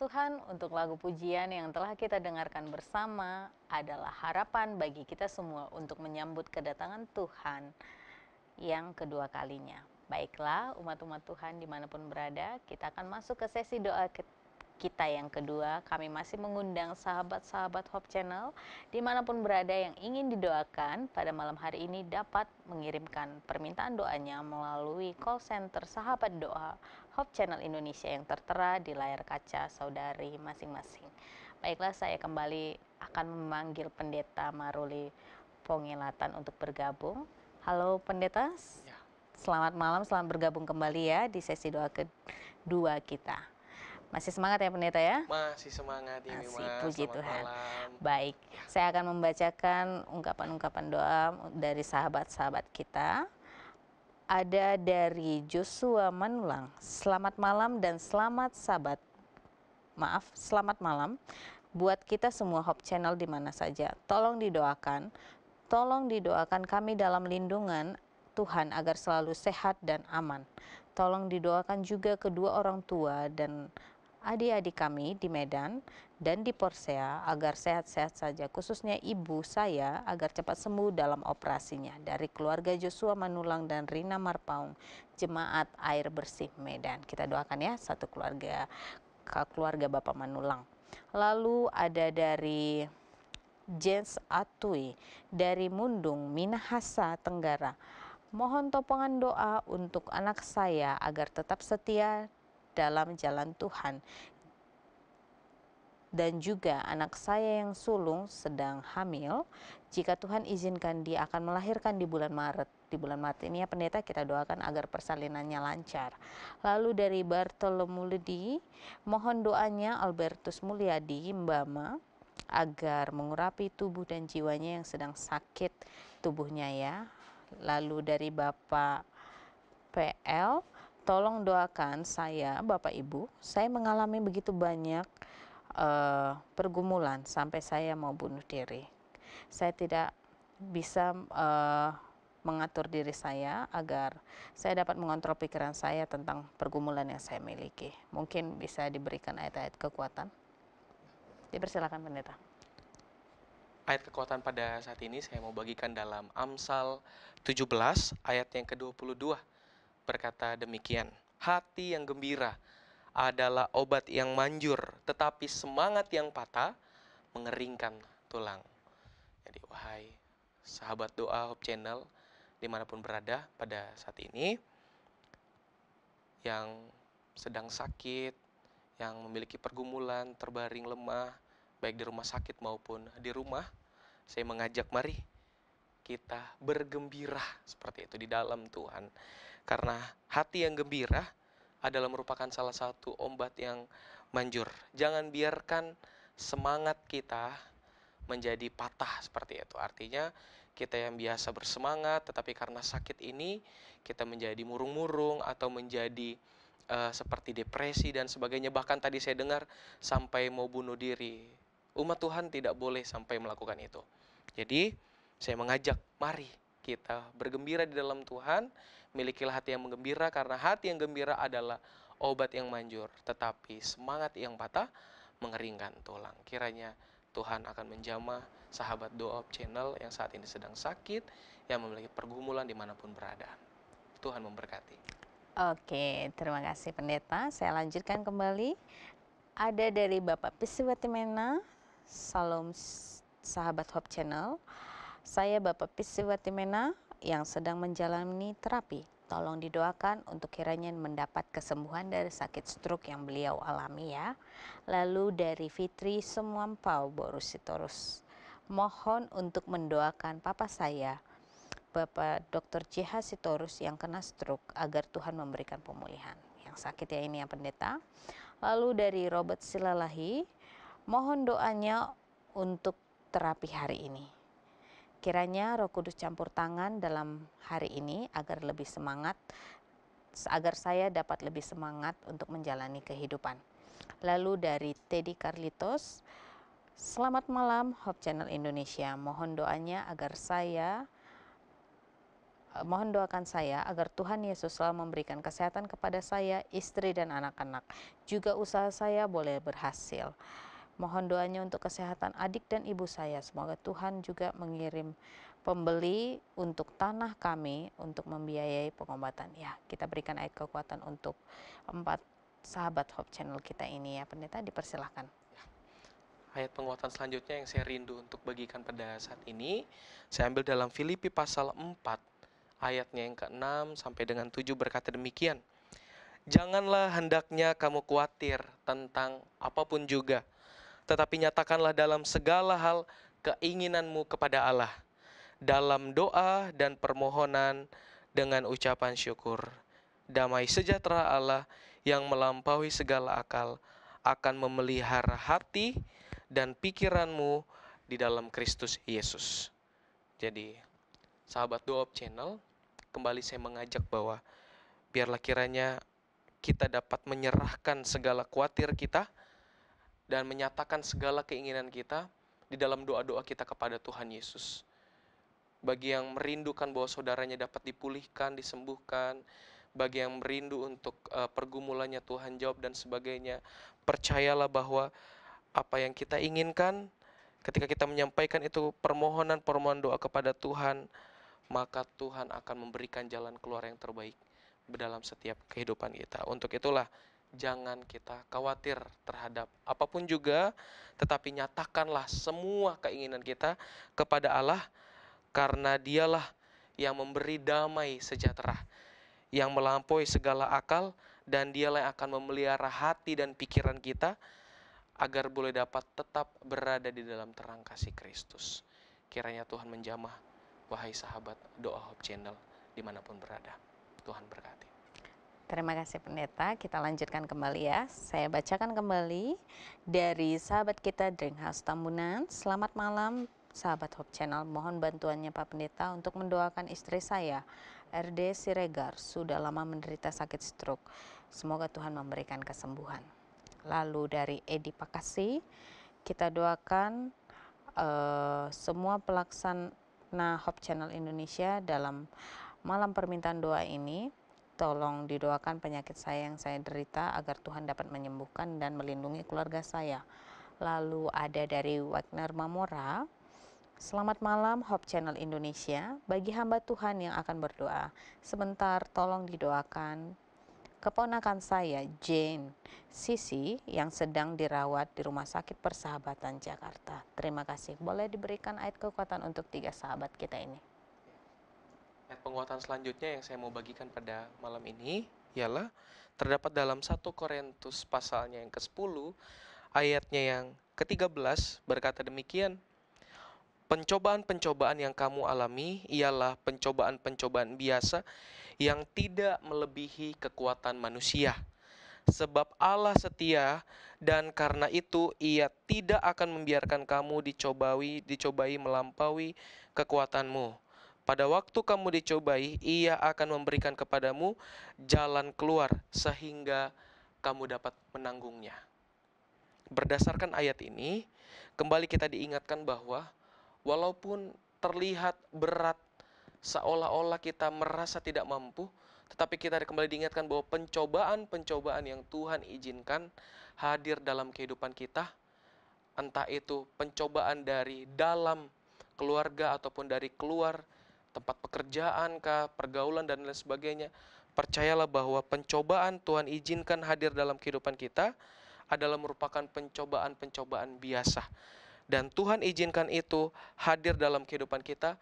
Tuhan untuk lagu pujian yang telah kita dengarkan bersama adalah harapan bagi kita semua untuk menyambut kedatangan Tuhan yang kedua kalinya. Baiklah, umat-umat Tuhan dimanapun berada, kita akan masuk ke sesi doa kita yang kedua, kami masih mengundang sahabat-sahabat Hope Channel dimanapun berada yang ingin didoakan pada malam hari ini dapat mengirimkan permintaan doanya melalui call center sahabat doa Hop Channel Indonesia yang tertera di layar kaca saudari masing-masing. Baiklah, saya kembali akan memanggil Pendeta Maruli Pongelatan untuk bergabung. Halo Pendeta, ya. selamat malam, selamat bergabung kembali ya di sesi doa kedua kita. Masih semangat ya pendeta ya? Masih semangat ini Masih, mas. puji Selamat Tuhan. Malam. Baik, saya akan membacakan ungkapan-ungkapan doa dari sahabat-sahabat kita ada dari Joshua Manulang. Selamat malam dan selamat sabat. Maaf, selamat malam buat kita semua Hope Channel di mana saja. Tolong didoakan, tolong didoakan kami dalam lindungan Tuhan agar selalu sehat dan aman. Tolong didoakan juga kedua orang tua dan adik-adik kami di Medan dan di Porsea agar sehat-sehat saja, khususnya ibu saya agar cepat sembuh dalam operasinya. Dari keluarga Joshua Manulang dan Rina Marpaung, Jemaat Air Bersih Medan. Kita doakan ya satu keluarga keluarga Bapak Manulang. Lalu ada dari Jens Atui dari Mundung, Minahasa, Tenggara. Mohon topongan doa untuk anak saya agar tetap setia dalam jalan Tuhan dan juga anak saya yang sulung sedang hamil. Jika Tuhan izinkan dia akan melahirkan di bulan Maret. Di bulan Maret ini ya pendeta kita doakan agar persalinannya lancar. Lalu dari di mohon doanya Albertus Mulyadi Mbama agar mengurapi tubuh dan jiwanya yang sedang sakit tubuhnya ya. Lalu dari Bapak PL, tolong doakan saya Bapak Ibu, saya mengalami begitu banyak uh, pergumulan sampai saya mau bunuh diri. Saya tidak bisa uh, mengatur diri saya agar saya dapat mengontrol pikiran saya tentang pergumulan yang saya miliki. Mungkin bisa diberikan ayat-ayat kekuatan. Dipersilakan pendeta. Ayat kekuatan pada saat ini saya mau bagikan dalam Amsal 17 ayat yang ke-22 berkata demikian. Hati yang gembira adalah obat yang manjur, tetapi semangat yang patah mengeringkan tulang. Jadi, wahai sahabat doa Hope Channel, dimanapun berada pada saat ini, yang sedang sakit, yang memiliki pergumulan, terbaring lemah, baik di rumah sakit maupun di rumah, saya mengajak mari kita bergembira seperti itu di dalam Tuhan. Karena hati yang gembira adalah merupakan salah satu obat yang manjur. Jangan biarkan semangat kita menjadi patah seperti itu. Artinya kita yang biasa bersemangat tetapi karena sakit ini kita menjadi murung-murung atau menjadi uh, seperti depresi dan sebagainya. Bahkan tadi saya dengar sampai mau bunuh diri. Umat Tuhan tidak boleh sampai melakukan itu. Jadi saya mengajak mari kita bergembira di dalam Tuhan Milikilah hati yang menggembira karena hati yang gembira adalah obat yang manjur, tetapi semangat yang patah mengeringkan tulang. Kiranya Tuhan akan menjamah sahabat doa channel yang saat ini sedang sakit, yang memiliki pergumulan dimanapun berada. Tuhan memberkati. Oke, terima kasih pendeta. Saya lanjutkan kembali. Ada dari Bapak Pisiwatimena, Salam sahabat Hope Channel. Saya Bapak Pisiwatimena, yang sedang menjalani terapi, tolong didoakan untuk kiranya mendapat kesembuhan dari sakit stroke yang beliau alami ya. Lalu dari Fitri Semuampau Borusitorus, mohon untuk mendoakan papa saya, Bapak Dr. JH Sitorus yang kena stroke agar Tuhan memberikan pemulihan. Yang sakit ya ini ya pendeta. Lalu dari Robert Silalahi, mohon doanya untuk terapi hari ini Kiranya Roh Kudus campur tangan dalam hari ini agar lebih semangat, agar saya dapat lebih semangat untuk menjalani kehidupan. Lalu dari Teddy Carlitos, selamat malam Hope Channel Indonesia. Mohon doanya agar saya eh, mohon doakan saya agar Tuhan Yesus selalu memberikan kesehatan kepada saya, istri dan anak-anak. Juga usaha saya boleh berhasil. Mohon doanya untuk kesehatan adik dan ibu saya. Semoga Tuhan juga mengirim pembeli untuk tanah kami untuk membiayai pengobatan. Ya, kita berikan ayat kekuatan untuk empat sahabat Hope Channel kita ini ya, pendeta dipersilahkan. Ayat penguatan selanjutnya yang saya rindu untuk bagikan pada saat ini, saya ambil dalam Filipi pasal 4 ayatnya yang ke-6 sampai dengan 7 berkata demikian. Janganlah hendaknya kamu khawatir tentang apapun juga, tetapi nyatakanlah dalam segala hal keinginanmu kepada Allah dalam doa dan permohonan dengan ucapan syukur. Damai sejahtera Allah yang melampaui segala akal akan memelihara hati dan pikiranmu di dalam Kristus Yesus. Jadi, sahabat Doop Channel, kembali saya mengajak bahwa biarlah kiranya kita dapat menyerahkan segala khawatir kita, dan menyatakan segala keinginan kita di dalam doa-doa kita kepada Tuhan Yesus. Bagi yang merindukan bahwa saudaranya dapat dipulihkan, disembuhkan, bagi yang merindu untuk eh, pergumulannya Tuhan jawab dan sebagainya, percayalah bahwa apa yang kita inginkan ketika kita menyampaikan itu permohonan-permohonan doa kepada Tuhan, maka Tuhan akan memberikan jalan keluar yang terbaik dalam setiap kehidupan kita. Untuk itulah jangan kita khawatir terhadap apapun juga, tetapi nyatakanlah semua keinginan kita kepada Allah, karena Dialah yang memberi damai sejahtera, yang melampaui segala akal, dan Dialah yang akan memelihara hati dan pikiran kita agar boleh dapat tetap berada di dalam terang kasih Kristus. Kiranya Tuhan menjamah, wahai sahabat doa Hope Channel, dimanapun berada. Tuhan berkati. Terima kasih pendeta. Kita lanjutkan kembali ya. Saya bacakan kembali dari sahabat kita Drinkhouse Tambunan. Selamat malam sahabat Hope Channel. Mohon bantuannya Pak Pendeta untuk mendoakan istri saya, RD Siregar, sudah lama menderita sakit stroke. Semoga Tuhan memberikan kesembuhan. Lalu dari Edi Pakasi, kita doakan uh, semua pelaksana Hope Channel Indonesia dalam malam permintaan doa ini Tolong didoakan penyakit saya yang saya derita agar Tuhan dapat menyembuhkan dan melindungi keluarga saya. Lalu ada dari Wagner Mamora. Selamat malam Hope Channel Indonesia. Bagi hamba Tuhan yang akan berdoa, sebentar tolong didoakan keponakan saya Jane Sisi yang sedang dirawat di Rumah Sakit Persahabatan Jakarta. Terima kasih. Boleh diberikan ayat kekuatan untuk tiga sahabat kita ini. Eh, penguatan selanjutnya yang saya mau bagikan pada malam ini ialah terdapat dalam satu Korintus pasalnya yang ke-10 ayatnya yang ke-13 berkata demikian Pencobaan-pencobaan yang kamu alami ialah pencobaan-pencobaan biasa yang tidak melebihi kekuatan manusia. Sebab Allah setia dan karena itu ia tidak akan membiarkan kamu dicobai dicobai melampaui kekuatanmu pada waktu kamu dicobai, ia akan memberikan kepadamu jalan keluar sehingga kamu dapat menanggungnya. Berdasarkan ayat ini, kembali kita diingatkan bahwa walaupun terlihat berat, seolah-olah kita merasa tidak mampu, tetapi kita kembali diingatkan bahwa pencobaan-pencobaan yang Tuhan izinkan hadir dalam kehidupan kita, entah itu pencobaan dari dalam keluarga ataupun dari keluar tempat pekerjaan kah, pergaulan dan lain sebagainya. Percayalah bahwa pencobaan Tuhan izinkan hadir dalam kehidupan kita adalah merupakan pencobaan-pencobaan biasa. Dan Tuhan izinkan itu hadir dalam kehidupan kita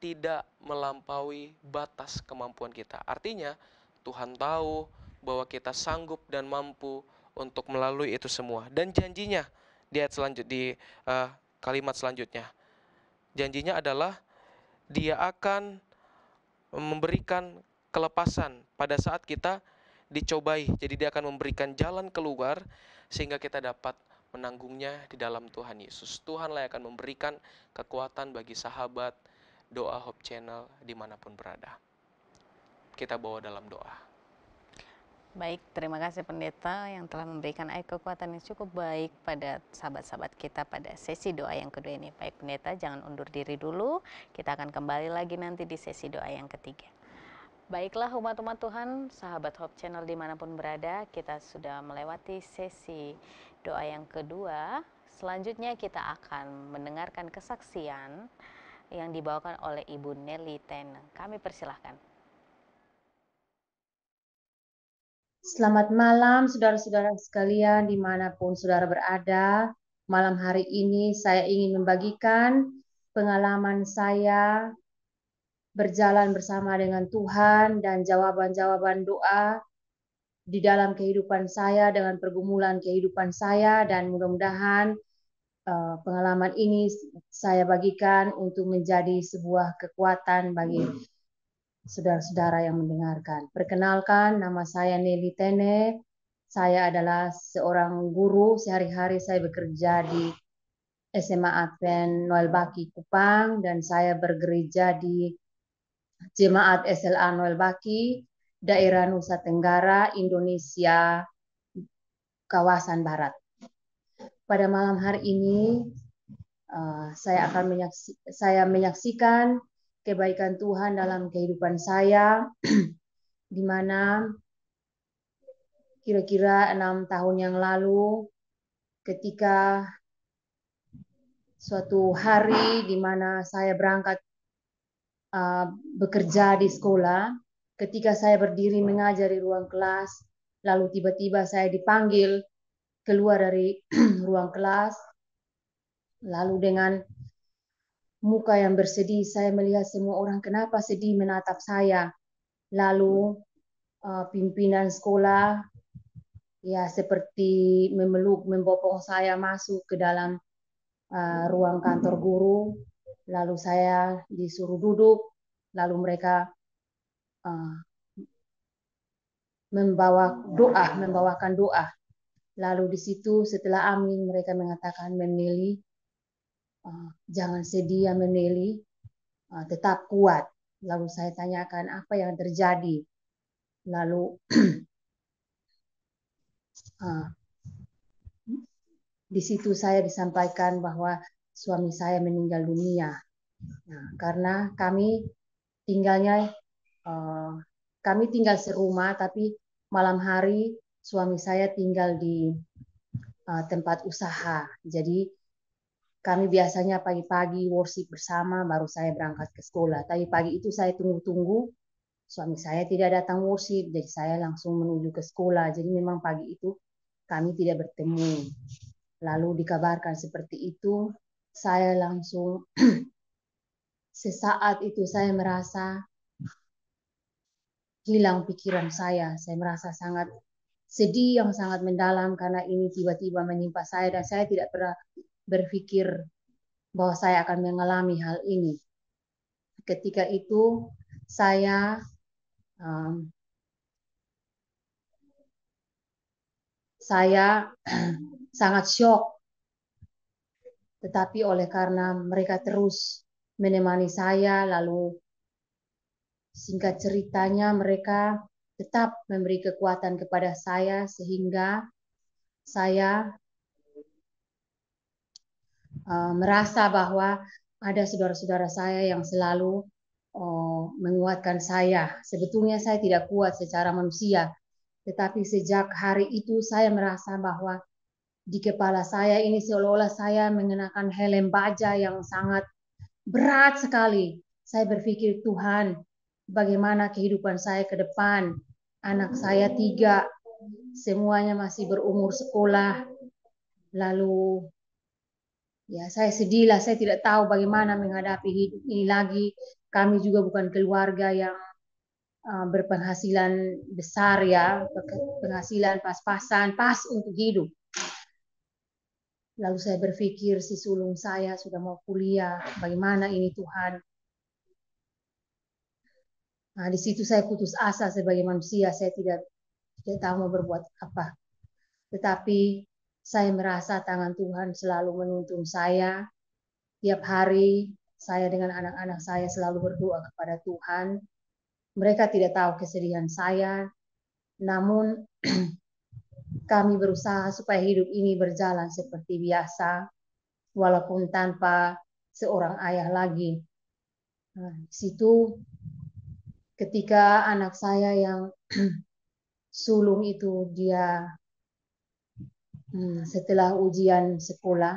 tidak melampaui batas kemampuan kita. Artinya, Tuhan tahu bahwa kita sanggup dan mampu untuk melalui itu semua. Dan janjinya di ayat selanjut di uh, kalimat selanjutnya. Janjinya adalah dia akan eh, memberikan kelepasan pada saat kita dicobai. Jadi dia akan memberikan jalan keluar sehingga kita dapat menanggungnya di dalam Tuhan Yesus. Tuhanlah yang akan memberikan kekuatan bagi sahabat doa Hope Channel dimanapun berada. Kita bawa dalam doa. Baik, terima kasih pendeta yang telah memberikan air kekuatan yang cukup baik pada sahabat-sahabat kita pada sesi doa yang kedua ini. Baik pendeta, jangan undur diri dulu. Kita akan kembali lagi nanti di sesi doa yang ketiga. Baiklah umat-umat Tuhan, sahabat Hope Channel dimanapun berada, kita sudah melewati sesi doa yang kedua. Selanjutnya kita akan mendengarkan kesaksian yang dibawakan oleh Ibu Nelly Ten. Kami persilahkan. Selamat malam saudara-saudara sekalian dimanapun saudara berada. Malam hari ini saya ingin membagikan pengalaman saya berjalan bersama dengan Tuhan dan jawaban-jawaban doa di dalam kehidupan saya dengan pergumulan kehidupan saya dan mudah-mudahan eh, pengalaman ini saya bagikan untuk menjadi sebuah kekuatan bagi saudara-saudara yang mendengarkan. Perkenalkan, nama saya Nelly Tene. Saya adalah seorang guru. Sehari-hari saya bekerja di SMA Advent Noel Baki Kupang dan saya bergereja di Jemaat SLA Noel Baki, daerah Nusa Tenggara, Indonesia, kawasan barat. Pada malam hari ini, eh, saya akan menyaksikan, saya menyaksikan kebaikan Tuhan dalam kehidupan saya, di mana kira-kira enam tahun yang lalu, ketika suatu hari di mana saya berangkat uh, bekerja di sekolah, ketika saya berdiri mengajar di ruang kelas, lalu tiba-tiba saya dipanggil keluar dari ruang kelas, lalu dengan muka yang bersedih. Saya melihat semua orang kenapa sedih menatap saya. Lalu uh, pimpinan sekolah ya seperti memeluk, membopong saya masuk ke dalam uh, ruang kantor guru. Lalu saya disuruh duduk. Lalu mereka uh, membawa doa, membawakan doa. Lalu di situ setelah amin mereka mengatakan memilih Ah, jangan sedih ya Meneli, ah, tetap kuat. Lalu saya tanyakan apa yang terjadi. Lalu ah, di situ saya disampaikan bahwa suami saya meninggal dunia. Nah, karena kami tinggalnya kami tinggal serumah tapi malam hari suami saya tinggal di tempat usaha. Jadi kami biasanya pagi-pagi worship bersama, baru saya berangkat ke sekolah. Tapi pagi itu saya tunggu-tunggu, suami saya tidak datang worship, jadi saya langsung menuju ke sekolah. Jadi memang pagi itu kami tidak bertemu. Lalu dikabarkan seperti itu, saya langsung sesaat itu saya merasa hilang pikiran saya. Saya merasa sangat sedih yang sangat mendalam karena ini tiba-tiba menimpa saya dan saya tidak pernah berpikir bahwa saya akan mengalami hal ini. Ketika itu saya um, saya sangat shock. Tetapi oleh karena mereka terus menemani saya lalu singkat ceritanya mereka tetap memberi kekuatan kepada saya sehingga saya uh, merasa bahwa ada saudara-saudara saya yang selalu uh, menguatkan saya. Sebetulnya saya tidak kuat secara manusia, tetapi sejak hari itu saya merasa bahwa di kepala saya ini seolah-olah saya mengenakan helm baja yang sangat berat sekali. Saya berpikir Tuhan, bagaimana kehidupan saya ke depan? Anak saya tiga, semuanya masih berumur sekolah. Lalu Ya, saya sedih lah, saya tidak tahu bagaimana menghadapi hidup ini lagi. Kami juga bukan keluarga yang uh, berpenghasilan besar ya, penghasilan pas-pasan, pas untuk hidup. Lalu saya berpikir si sulung saya sudah mau kuliah, bagaimana ini Tuhan? Nah, di situ saya putus asa sebagai manusia, saya tidak tidak tahu mau berbuat apa. Tetapi saya merasa tangan Tuhan selalu menuntun saya. Tiap hari saya dengan anak-anak saya selalu berdoa kepada Tuhan. Mereka tidak tahu kesedihan saya, namun kami berusaha supaya hidup ini berjalan seperti biasa, walaupun tanpa seorang ayah lagi. Nah, situ ketika anak saya yang sulung itu dia Hmm, setelah ujian sekolah,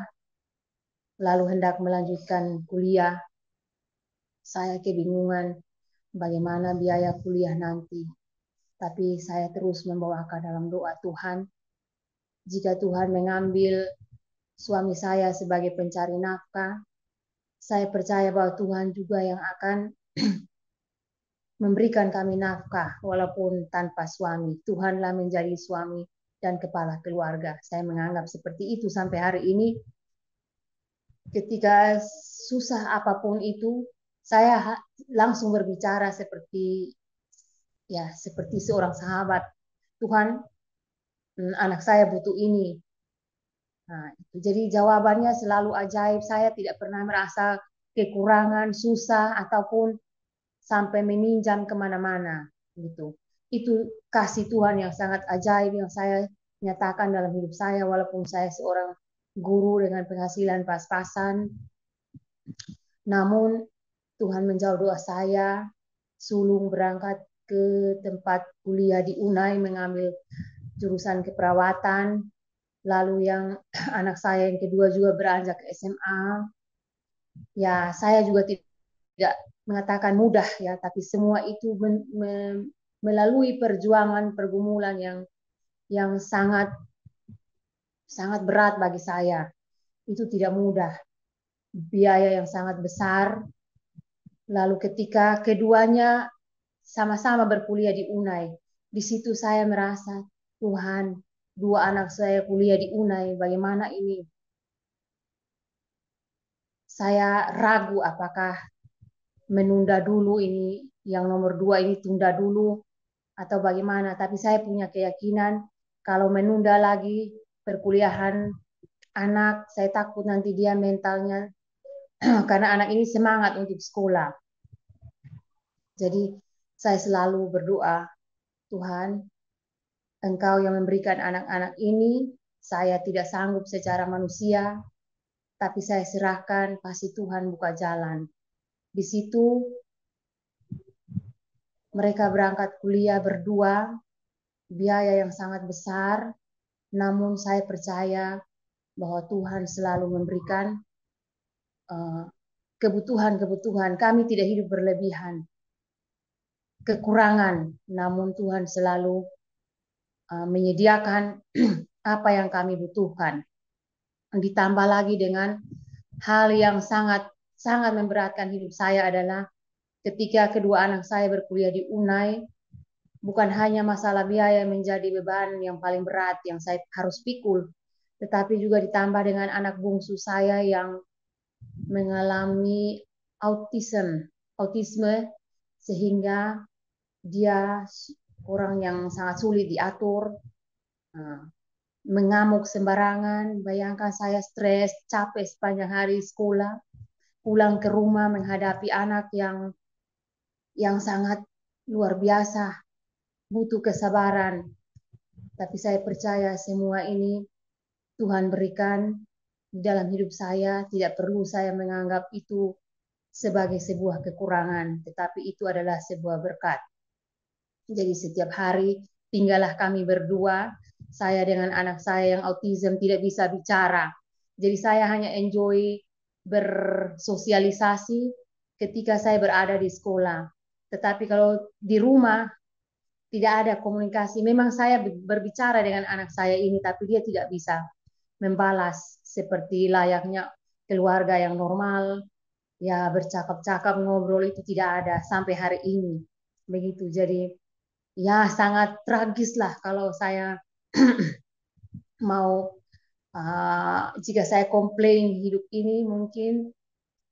lalu hendak melanjutkan kuliah, saya kebingungan bagaimana biaya kuliah nanti. Tapi saya terus membawakan dalam doa Tuhan. Jika Tuhan mengambil suami saya sebagai pencari nafkah, saya percaya bahwa Tuhan juga yang akan memberikan kami nafkah walaupun tanpa suami. Tuhanlah menjadi suami dan kepala keluarga. Saya menganggap seperti itu sampai hari ini. Ketika susah apapun itu, saya langsung berbicara seperti ya seperti seorang sahabat. Tuhan, hmm, anak saya butuh ini. Nah, jadi jawabannya selalu ajaib. Saya tidak pernah merasa kekurangan, susah ataupun sampai meminjam kemana-mana gitu itu kasih Tuhan yang sangat ajaib yang saya nyatakan dalam hidup saya walaupun saya seorang guru dengan penghasilan pas-pasan. Namun Tuhan menjawab doa saya, sulung berangkat ke tempat kuliah di Unai mengambil jurusan keperawatan. Lalu yang anak saya yang kedua juga beranjak ke SMA. Ya, saya juga tidak mengatakan mudah ya, tapi semua itu melalui perjuangan pergumulan yang yang sangat sangat berat bagi saya. Itu tidak mudah. Biaya yang sangat besar. Lalu ketika keduanya sama-sama berkuliah di Unai, di situ saya merasa, Tuhan, dua anak saya kuliah di Unai, bagaimana ini? Saya ragu apakah menunda dulu ini, yang nomor dua ini tunda dulu, atau bagaimana. Tapi saya punya keyakinan kalau menunda lagi perkuliahan anak, saya takut nanti dia mentalnya karena anak ini semangat untuk sekolah. Jadi saya selalu berdoa, Tuhan, Engkau yang memberikan anak-anak ini, saya tidak sanggup secara manusia, tapi saya serahkan pasti Tuhan buka jalan. Di situ mereka berangkat kuliah berdua, biaya yang sangat besar, namun saya percaya bahwa Tuhan selalu memberikan eh, kebutuhan-kebutuhan. Kami tidak hidup berlebihan, kekurangan, namun Tuhan selalu eh, menyediakan apa yang kami butuhkan. Ditambah lagi dengan hal yang sangat sangat memberatkan hidup saya adalah Ketika kedua anak saya berkuliah di UNAI, bukan hanya masalah biaya menjadi beban yang paling berat yang saya harus pikul, tetapi juga ditambah dengan anak bungsu saya yang mengalami autism, autisme sehingga dia orang yang sangat sulit diatur, eh, mengamuk sembarangan, bayangkan saya stres, capek sepanjang hari sekolah, pulang ke rumah menghadapi anak yang yang sangat luar biasa, butuh kesabaran. Tapi saya percaya semua ini Tuhan berikan di dalam hidup saya, tidak perlu saya menganggap itu sebagai sebuah kekurangan, tetapi itu adalah sebuah berkat. Jadi setiap hari tinggallah kami berdua, saya dengan anak saya yang autism tidak bisa bicara. Jadi saya hanya enjoy bersosialisasi ketika saya berada di sekolah. Tetapi kalau di rumah tidak ada komunikasi. Memang saya berbicara dengan anak saya ini, tapi dia tidak bisa membalas seperti layaknya keluarga yang normal. Ya bercakap-cakap ngobrol itu tidak ada sampai hari ini. Begitu. Jadi ya sangat tragis lah kalau saya mau uh, jika saya komplain hidup ini mungkin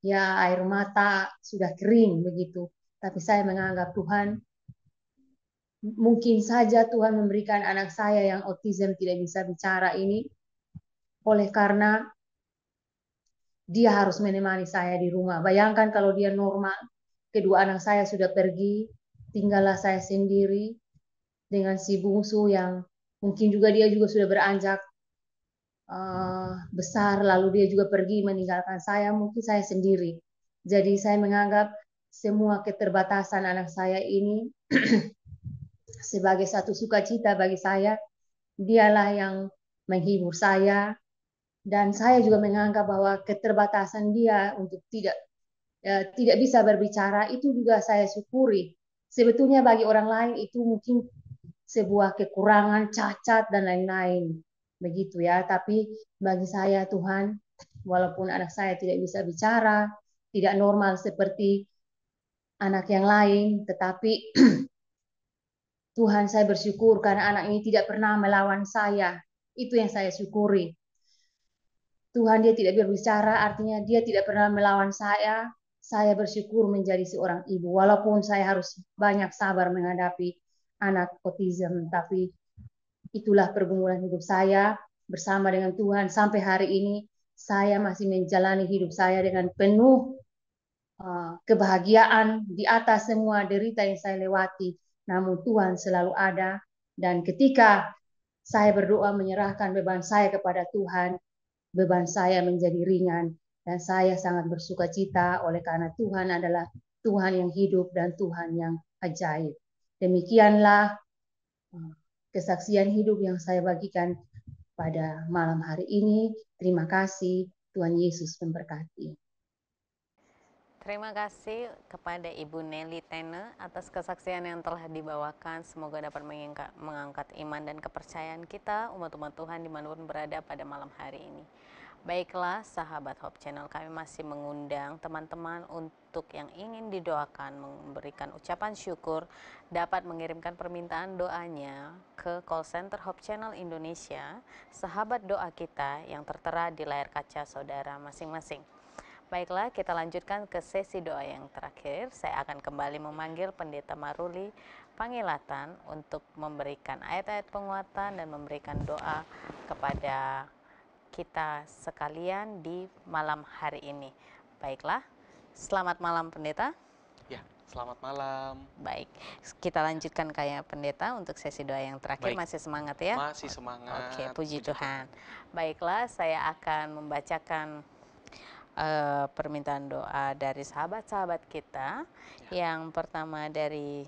ya air mata sudah kering begitu tapi saya menganggap Tuhan mungkin saja Tuhan memberikan anak saya yang autism tidak bisa bicara ini oleh karena dia harus menemani saya di rumah. Bayangkan kalau dia normal, kedua anak saya sudah pergi, tinggallah saya sendiri dengan si bungsu yang mungkin juga dia juga sudah beranjak uh, besar, lalu dia juga pergi meninggalkan saya, mungkin saya sendiri. Jadi saya menganggap semua keterbatasan anak saya ini sebagai satu sukacita bagi saya. Dialah yang menghibur saya dan saya juga menganggap bahwa keterbatasan dia untuk tidak ya, tidak bisa berbicara itu juga saya syukuri. Sebetulnya bagi orang lain itu mungkin sebuah kekurangan, cacat dan lain-lain. Begitu ya, tapi bagi saya Tuhan walaupun anak saya tidak bisa bicara, tidak normal seperti anak yang lain, tetapi Tuhan saya bersyukur karena anak ini tidak pernah melawan saya. Itu yang saya syukuri. Tuhan dia tidak berbicara, artinya dia tidak pernah melawan saya. Saya bersyukur menjadi seorang ibu, walaupun saya harus banyak sabar menghadapi anak autism, tapi itulah pergumulan hidup saya bersama dengan Tuhan sampai hari ini. Saya masih menjalani hidup saya dengan penuh Ah, kebahagiaan di atas semua derita yang saya lewati. Namun Tuhan selalu ada dan ketika saya berdoa menyerahkan beban saya kepada Tuhan, beban saya menjadi ringan dan saya sangat bersuka cita oleh karena Tuhan adalah Tuhan yang hidup dan Tuhan yang ajaib. Demikianlah ah, kesaksian hidup yang saya bagikan pada malam hari ini. Terima kasih. Tuhan Yesus memberkati. Terima kasih kepada Ibu Nelly Tene atas kesaksian yang telah dibawakan. Semoga dapat mengangkat iman dan kepercayaan kita, umat-umat Tuhan dimanapun berada pada malam hari ini. Baiklah sahabat Hope Channel, kami masih mengundang teman-teman untuk yang ingin didoakan, memberikan ucapan syukur, dapat mengirimkan permintaan doanya ke call center Hope Channel Indonesia, sahabat doa kita yang tertera di layar kaca saudara masing-masing. Baiklah, kita lanjutkan ke sesi doa yang terakhir. Saya akan kembali memanggil Pendeta Maruli Pangilatan untuk memberikan ayat-ayat penguatan dan memberikan doa kepada kita sekalian di malam hari ini. Baiklah, selamat malam Pendeta. Ya, selamat malam. Baik, kita lanjutkan kayak pendeta untuk sesi doa yang terakhir. Baik. Masih semangat ya? Masih semangat. Oke, puji, puji Tuhan. Tuhan. Baiklah, saya akan membacakan Eh, permintaan doa dari sahabat-sahabat kita. Ya. Yang pertama dari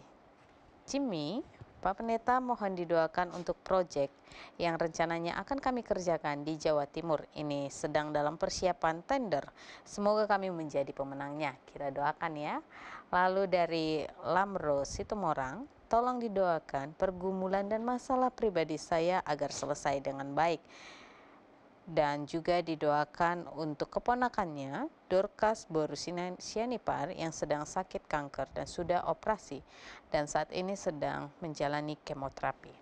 Jimmy, Pak Pendeta mohon didoakan untuk proyek yang rencananya akan kami kerjakan di Jawa Timur. Ini sedang dalam persiapan tender. Semoga kami menjadi pemenangnya. Kita doakan ya. Lalu dari Lamro Situmorang, tolong didoakan pergumulan dan masalah pribadi saya agar selesai dengan baik dan juga didoakan untuk keponakannya Dorcas Borusianipar yang sedang sakit kanker dan sudah operasi dan saat ini sedang menjalani kemoterapi.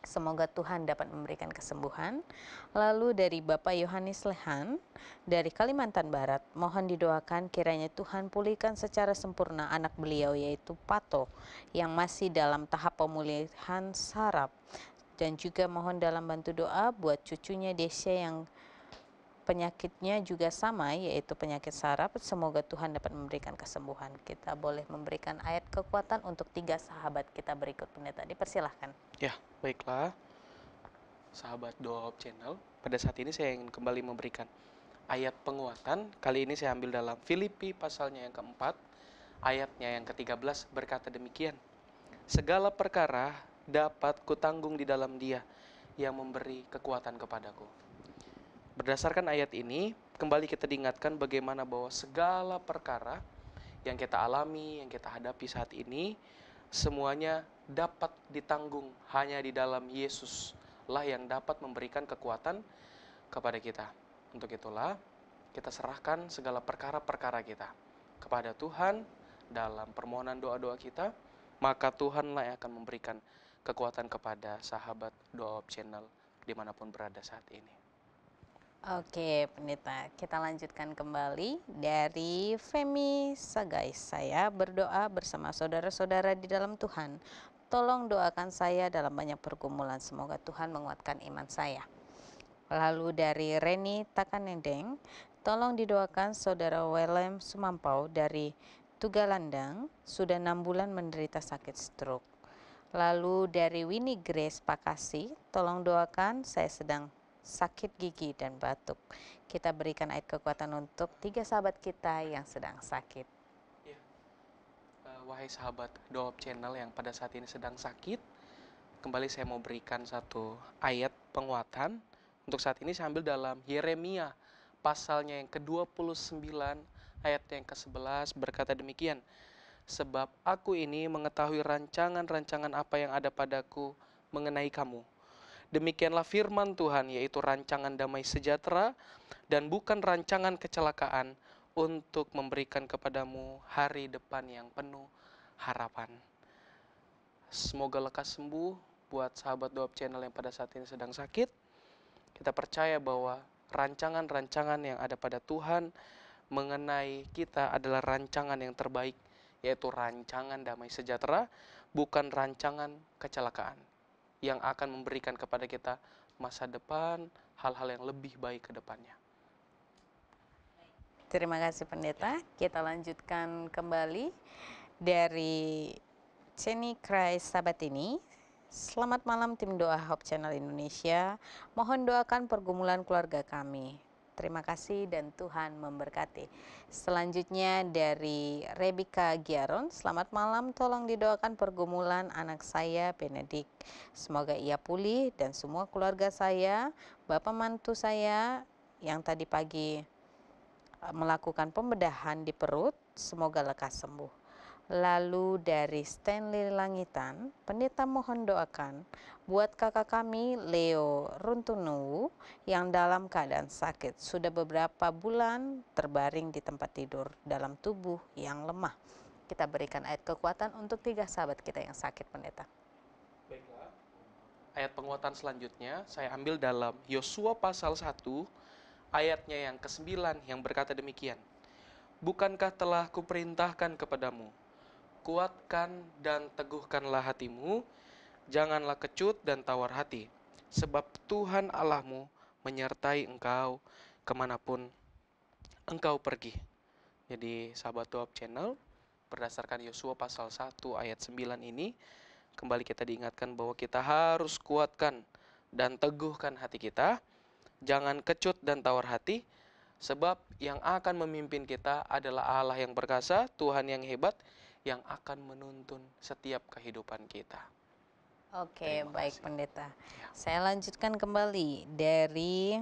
Semoga Tuhan dapat memberikan kesembuhan. Lalu dari Bapak Yohanes Lehan dari Kalimantan Barat, mohon didoakan kiranya Tuhan pulihkan secara sempurna anak beliau yaitu Pato yang masih dalam tahap pemulihan saraf dan juga mohon dalam bantu doa buat cucunya Desya yang penyakitnya juga sama yaitu penyakit saraf semoga Tuhan dapat memberikan kesembuhan kita boleh memberikan ayat kekuatan untuk tiga sahabat kita berikut tadi persilahkan. ya baiklah sahabat doa Hope channel pada saat ini saya ingin kembali memberikan ayat penguatan kali ini saya ambil dalam Filipi pasalnya yang keempat ayatnya yang ke-13 berkata demikian segala perkara dapat kutanggung di dalam dia yang memberi kekuatan kepadaku. Berdasarkan ayat ini, kembali kita diingatkan bagaimana bahwa segala perkara yang kita alami, yang kita hadapi saat ini, semuanya dapat ditanggung hanya di dalam Yesus lah yang dapat memberikan kekuatan kepada kita. Untuk itulah kita serahkan segala perkara-perkara kita kepada Tuhan dalam permohonan doa-doa kita, maka Tuhanlah yang akan memberikan kekuatan kepada sahabat Op Channel dimanapun berada saat ini. Oke, pendeta, kita lanjutkan kembali dari Femi Sagai. Saya berdoa bersama saudara-saudara di dalam Tuhan. Tolong doakan saya dalam banyak pergumulan. Semoga Tuhan menguatkan iman saya. Lalu dari Reni Takanendeng, tolong didoakan saudara Welem Sumampau dari Tugalandang, sudah enam bulan menderita sakit stroke. Lalu dari Winnie Grace Pakasi, tolong doakan saya sedang sakit gigi dan batuk. Kita berikan ayat kekuatan untuk tiga sahabat kita yang sedang sakit. Ya. Uh, wahai sahabat Doop Channel yang pada saat ini sedang sakit, kembali saya mau berikan satu ayat penguatan. Untuk saat ini saya ambil dalam Yeremia pasalnya yang ke-29 ayat yang ke-11 berkata demikian sebab aku ini mengetahui rancangan-rancangan apa yang ada padaku mengenai kamu. Demikianlah firman Tuhan, yaitu rancangan damai sejahtera dan bukan rancangan kecelakaan untuk memberikan kepadamu hari depan yang penuh harapan. Semoga lekas sembuh buat sahabat doa channel yang pada saat ini sedang sakit. Kita percaya bahwa rancangan-rancangan yang ada pada Tuhan mengenai kita adalah rancangan yang terbaik yaitu rancangan damai sejahtera, bukan rancangan kecelakaan yang akan memberikan kepada kita masa depan hal-hal yang lebih baik ke depannya. Terima kasih pendeta. Ya. Kita lanjutkan kembali dari Ceni Christ Sabat ini. Selamat malam tim doa Hope Channel Indonesia. Mohon doakan pergumulan keluarga kami. Terima kasih dan Tuhan memberkati. Selanjutnya dari Rebika Giaron, selamat malam, tolong didoakan pergumulan anak saya Benedik. Semoga ia pulih dan semua keluarga saya, bapak mantu saya yang tadi pagi eh, melakukan pembedahan di perut, semoga lekas sembuh. Lalu dari Stanley Langitan, pendeta mohon doakan buat kakak kami Leo Runtunu yang dalam keadaan sakit sudah beberapa bulan terbaring di tempat tidur dalam tubuh yang lemah. Kita berikan ayat kekuatan untuk tiga sahabat kita yang sakit pendeta. Ayat penguatan selanjutnya saya ambil dalam Yosua pasal 1 ayatnya yang ke-9 yang berkata demikian. Bukankah telah kuperintahkan kepadamu kuatkan dan teguhkanlah hatimu, janganlah kecut dan tawar hati, sebab Tuhan Allahmu menyertai engkau kemanapun engkau pergi. Jadi sahabat Tuhan Channel, berdasarkan Yosua pasal 1 ayat 9 ini, kembali kita diingatkan bahwa kita harus kuatkan dan teguhkan hati kita, jangan kecut dan tawar hati, sebab yang akan memimpin kita adalah Allah yang perkasa, Tuhan yang hebat, yang akan menuntun setiap kehidupan kita. Oke, baik pendeta. Ya. Saya lanjutkan kembali dari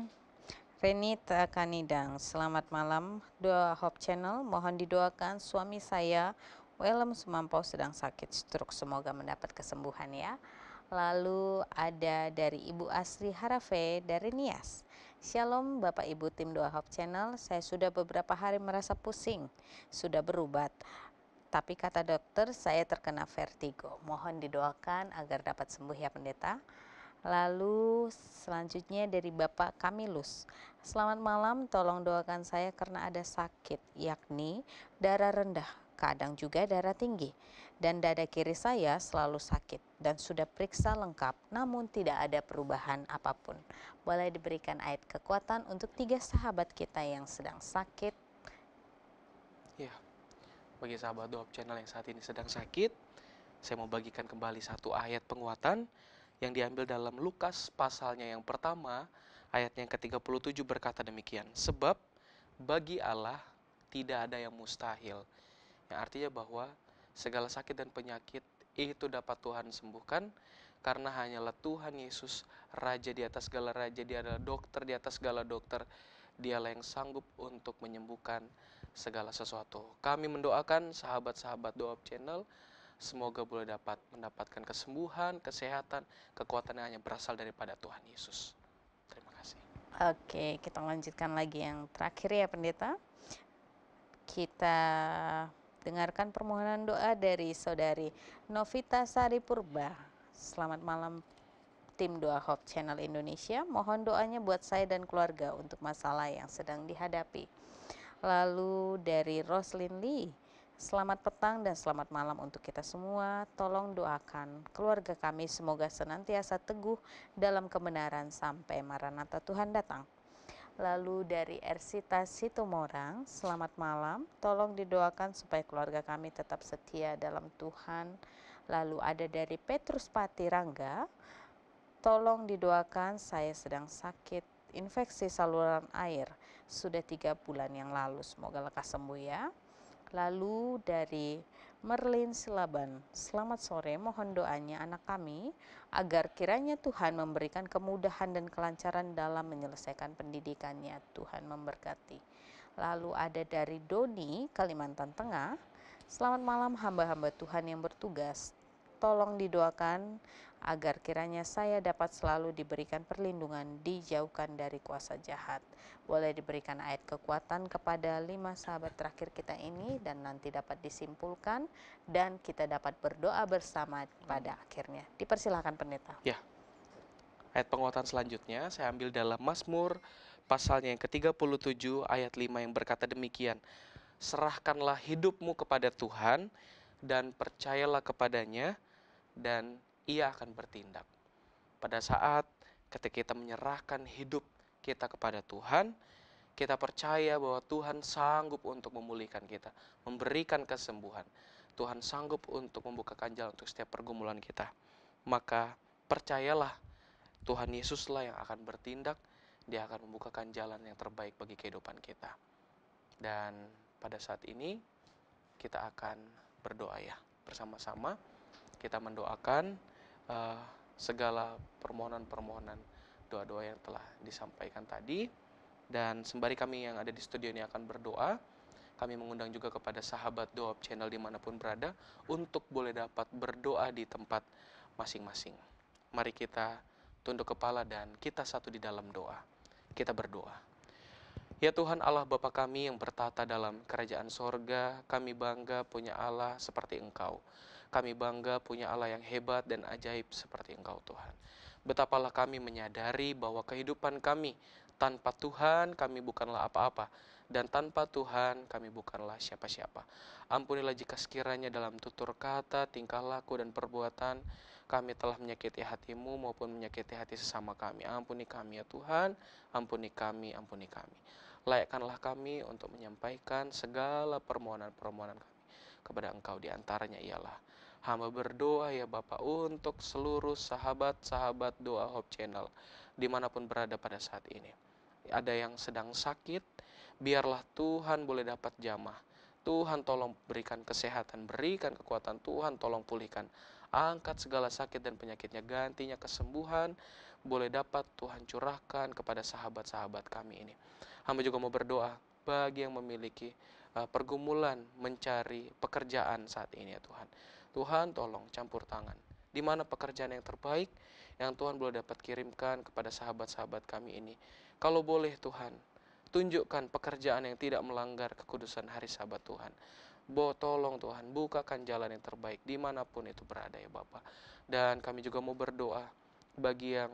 Renita Kanidang. Selamat malam, Doa Hope Channel. Mohon didoakan suami saya Welem Sumampau sedang sakit stroke. Semoga mendapat kesembuhan ya. Lalu ada dari Ibu Asri Harafe dari Nias. Shalom Bapak Ibu tim Doa Hope Channel. Saya sudah beberapa hari merasa pusing, sudah berobat tapi kata dokter saya terkena vertigo. Mohon didoakan agar dapat sembuh ya pendeta. Lalu selanjutnya dari Bapak Kamilus. Selamat malam, tolong doakan saya karena ada sakit, yakni darah rendah, kadang juga darah tinggi. Dan dada kiri saya selalu sakit dan sudah periksa lengkap, namun tidak ada perubahan apapun. Boleh diberikan ayat kekuatan untuk tiga sahabat kita yang sedang sakit bagi sahabat doa channel yang saat ini sedang sakit, saya mau bagikan kembali satu ayat penguatan yang diambil dalam Lukas pasalnya yang pertama, ayatnya yang ke-37 berkata demikian, sebab bagi Allah tidak ada yang mustahil. Yang artinya bahwa segala sakit dan penyakit itu dapat Tuhan sembuhkan karena hanyalah Tuhan Yesus raja di atas segala raja, dia adalah dokter di atas segala dokter. Dialah yang sanggup untuk menyembuhkan segala sesuatu. Kami mendoakan sahabat-sahabat Doa Channel semoga boleh dapat mendapatkan kesembuhan, kesehatan, kekuatan yang hanya berasal daripada Tuhan Yesus. Terima kasih. Oke, kita lanjutkan lagi yang terakhir ya pendeta. Kita dengarkan permohonan doa dari saudari Novita Sari Purba. Selamat malam tim Doa Hope Channel Indonesia. Mohon doanya buat saya dan keluarga untuk masalah yang sedang dihadapi. Lalu dari Roslin Lee, selamat petang dan selamat malam untuk kita semua. Tolong doakan keluarga kami semoga senantiasa teguh dalam kebenaran sampai Maranatha Tuhan datang. Lalu dari Ersita Situmorang, selamat malam. Tolong didoakan supaya keluarga kami tetap setia dalam Tuhan. Lalu ada dari Petrus Patirangga, tolong didoakan saya sedang sakit infeksi saluran air sudah tiga bulan yang lalu. Semoga lekas sembuh ya. Lalu dari Merlin Silaban, selamat sore, mohon doanya anak kami agar kiranya Tuhan memberikan kemudahan dan kelancaran dalam menyelesaikan pendidikannya. Tuhan memberkati. Lalu ada dari Doni, Kalimantan Tengah. Selamat malam hamba-hamba Tuhan yang bertugas. Tolong didoakan agar kiranya saya dapat selalu diberikan perlindungan, dijauhkan dari kuasa jahat. Boleh diberikan ayat kekuatan kepada lima sahabat terakhir kita ini dan nanti dapat disimpulkan dan kita dapat berdoa bersama pada akhirnya. Dipersilahkan pendeta. Ya. Ayat penguatan selanjutnya saya ambil dalam Mazmur pasalnya yang ke-37 ayat 5 yang berkata demikian. Serahkanlah hidupmu kepada Tuhan dan percayalah kepadanya dan ia akan bertindak. Pada saat ketika kita menyerahkan hidup kita kepada Tuhan, kita percaya bahwa Tuhan sanggup untuk memulihkan kita, memberikan kesembuhan. Tuhan sanggup untuk membuka jalan untuk setiap pergumulan kita. Maka percayalah, Tuhan Yesuslah yang akan bertindak, Dia akan membukakan jalan yang terbaik bagi kehidupan kita. Dan pada saat ini, kita akan berdoa ya bersama-sama. Kita mendoakan uh, segala permohonan-permohonan doa-doa yang telah disampaikan tadi dan sembari kami yang ada di studio ini akan berdoa kami mengundang juga kepada sahabat doa channel dimanapun berada untuk boleh dapat berdoa di tempat masing-masing mari kita tunduk kepala dan kita satu di dalam doa kita berdoa Ya Tuhan Allah Bapa kami yang bertata dalam kerajaan sorga, kami bangga punya Allah seperti Engkau. Kami bangga punya Allah yang hebat dan ajaib seperti Engkau Tuhan. Betapalah kami menyadari bahwa kehidupan kami tanpa Tuhan kami bukanlah apa-apa dan tanpa Tuhan kami bukanlah siapa-siapa. Ampunilah jika sekiranya dalam tutur kata, tingkah laku, dan perbuatan kami telah menyakiti hatimu maupun menyakiti hati sesama kami. Ampuni kami ya Tuhan, ampuni kami, ampuni kami. Layakkanlah kami untuk menyampaikan segala permohonan-permohonan kami kepada Engkau diantaranya ialah Hamba berdoa ya Bapak untuk seluruh sahabat-sahabat Doa Hope Channel dimanapun berada pada saat ini. Ada yang sedang sakit, biarlah Tuhan boleh dapat jamah. Tuhan tolong berikan kesehatan, berikan kekuatan Tuhan, tolong pulihkan. Angkat segala sakit dan penyakitnya, gantinya kesembuhan, boleh dapat Tuhan curahkan kepada sahabat-sahabat kami ini. Hamba juga mau berdoa bagi yang memiliki uh, pergumulan mencari pekerjaan saat ini ya Tuhan Tuhan tolong campur tangan. Di mana pekerjaan yang terbaik yang Tuhan boleh dapat kirimkan kepada sahabat-sahabat kami ini. Kalau boleh Tuhan, tunjukkan pekerjaan yang tidak melanggar kekudusan hari sahabat Tuhan. Bo, tolong Tuhan, bukakan jalan yang terbaik dimanapun itu berada ya Bapak. Dan kami juga mau berdoa bagi yang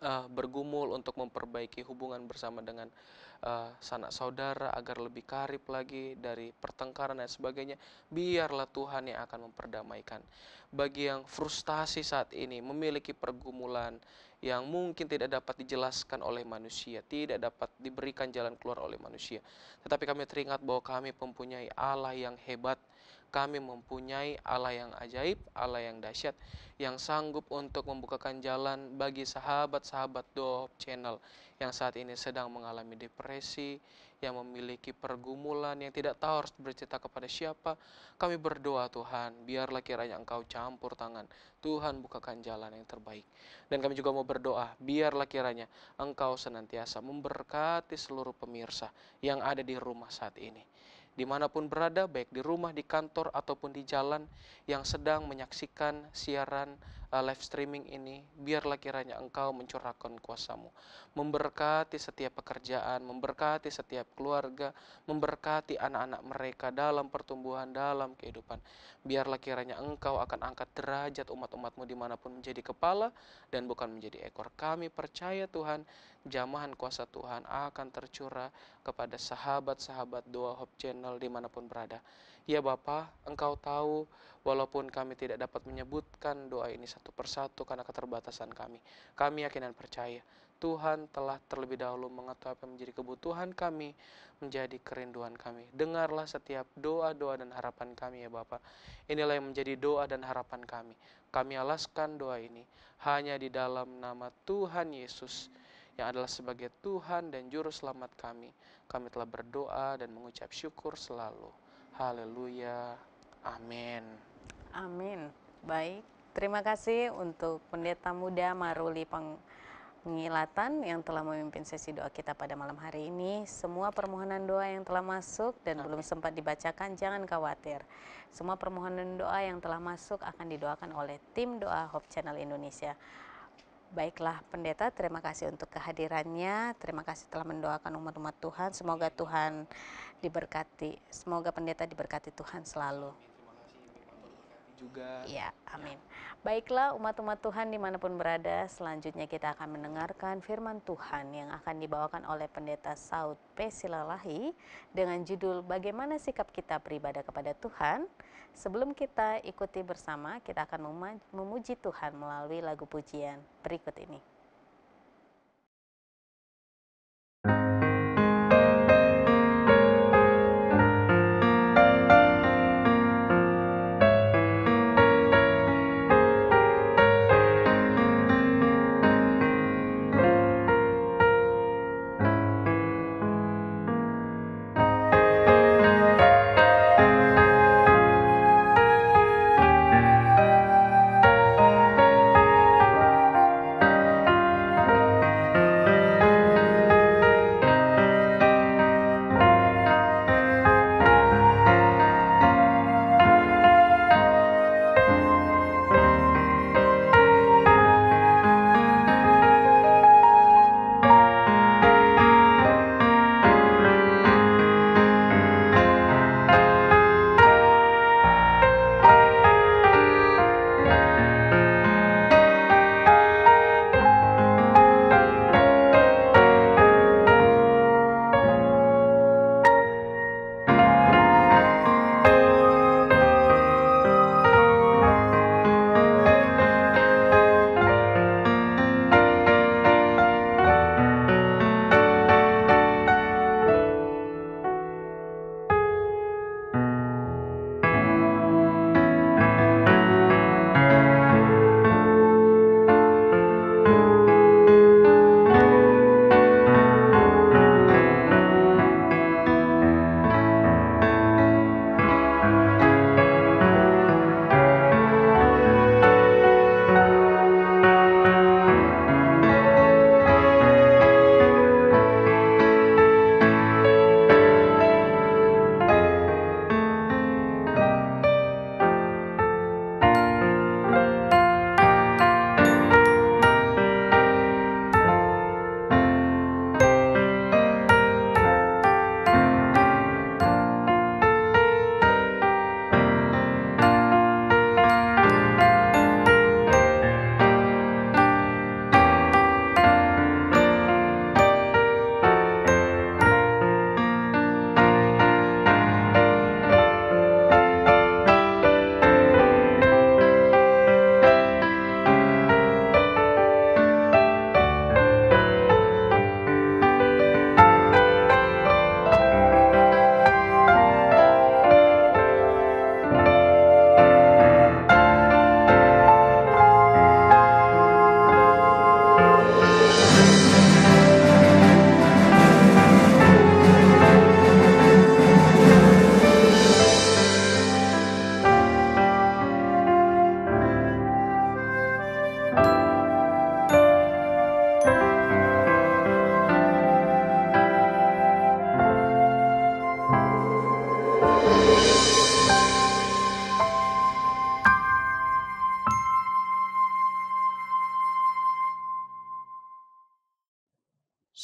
uh, bergumul untuk memperbaiki hubungan bersama dengan uh, sanak saudara agar lebih karib lagi dari pertengkaran dan sebagainya. Biarlah Tuhan yang akan memperdamaikan. Bagi yang frustasi saat ini, memiliki pergumulan yang mungkin tidak dapat dijelaskan oleh manusia, tidak dapat diberikan jalan keluar oleh manusia. Tetapi kami teringat bahwa kami mempunyai Allah yang hebat kami mempunyai Allah yang ajaib, Allah yang dahsyat, yang sanggup untuk membukakan jalan bagi sahabat-sahabat Doop Channel yang saat ini sedang mengalami depresi, yang memiliki pergumulan, yang tidak tahu harus bercerita kepada siapa. Kami berdoa Tuhan, biarlah kiranya Engkau campur tangan. Tuhan bukakan jalan yang terbaik. Dan kami juga mau berdoa, biarlah kiranya Engkau senantiasa memberkati seluruh pemirsa yang ada di rumah saat ini dimanapun berada, baik di rumah, di kantor, ataupun di jalan yang sedang menyaksikan siaran live streaming ini, biarlah kiranya Engkau mencurahkan kuasamu, memberkati setiap pekerjaan, memberkati setiap keluarga, memberkati anak-anak mereka dalam pertumbuhan, dalam kehidupan. Biarlah kiranya Engkau akan angkat derajat umat-umatmu dimanapun menjadi kepala dan bukan menjadi ekor. Kami percaya Tuhan, jamahan kuasa Tuhan akan tercurah kepada sahabat-sahabat doa Hope Channel dimanapun berada. Ya Bapa, Engkau tahu walaupun kami tidak dapat menyebutkan doa ini satu persatu karena keterbatasan kami. Kami yakin dan percaya Tuhan telah terlebih dahulu mengetahui apa yang menjadi kebutuhan kami, menjadi kerinduan kami. Dengarlah setiap doa-doa dan harapan kami ya Bapak. Inilah yang menjadi doa dan harapan kami. Kami alaskan doa ini hanya di dalam nama Tuhan Yesus yang adalah sebagai Tuhan dan Juru Selamat kami. Kami telah berdoa dan mengucap syukur selalu. Haleluya. Amin. Amin. Baik. Terima kasih untuk pendeta muda Maruli Peng pengilatan yang telah memimpin sesi doa kita pada malam hari ini. Semua permohonan doa yang telah masuk dan Amin. belum sempat dibacakan, jangan khawatir. Semua permohonan doa yang telah masuk akan didoakan oleh tim doa Hope Channel Indonesia. Baiklah pendeta, terima kasih untuk kehadirannya. Terima kasih telah mendoakan umat-umat Tuhan. Semoga Tuhan diberkati. Semoga pendeta diberkati Tuhan selalu juga. Ya, amin. Baiklah umat-umat Tuhan dimanapun berada, selanjutnya kita akan mendengarkan firman Tuhan yang akan dibawakan oleh Pendeta Saud P. Silalahi dengan judul Bagaimana Sikap Kita Beribadah Kepada Tuhan. Sebelum kita ikuti bersama, kita akan memuji Tuhan melalui lagu pujian berikut ini.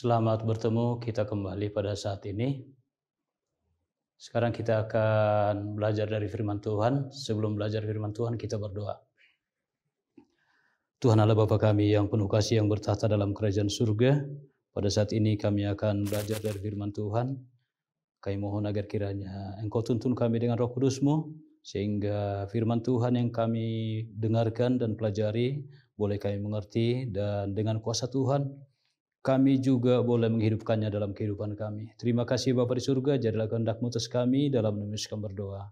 Selamat bertemu kita kembali pada saat ini. Sekarang kita akan belajar dari firman Tuhan. Sebelum belajar firman Tuhan, kita berdoa. Tuhan Allah Bapa kami yang penuh kasih yang bertahta dalam kerajaan surga, pada saat ini kami akan belajar dari firman Tuhan. Kami mohon agar kiranya Engkau tuntun kami dengan roh kudusmu, sehingga firman Tuhan yang kami dengarkan dan pelajari, boleh kami mengerti dan dengan kuasa Tuhan, kami juga boleh menghidupkannya dalam kehidupan kami. Terima kasih Bapak di surga, jadilah kehendak mutus kami dalam nama kami berdoa.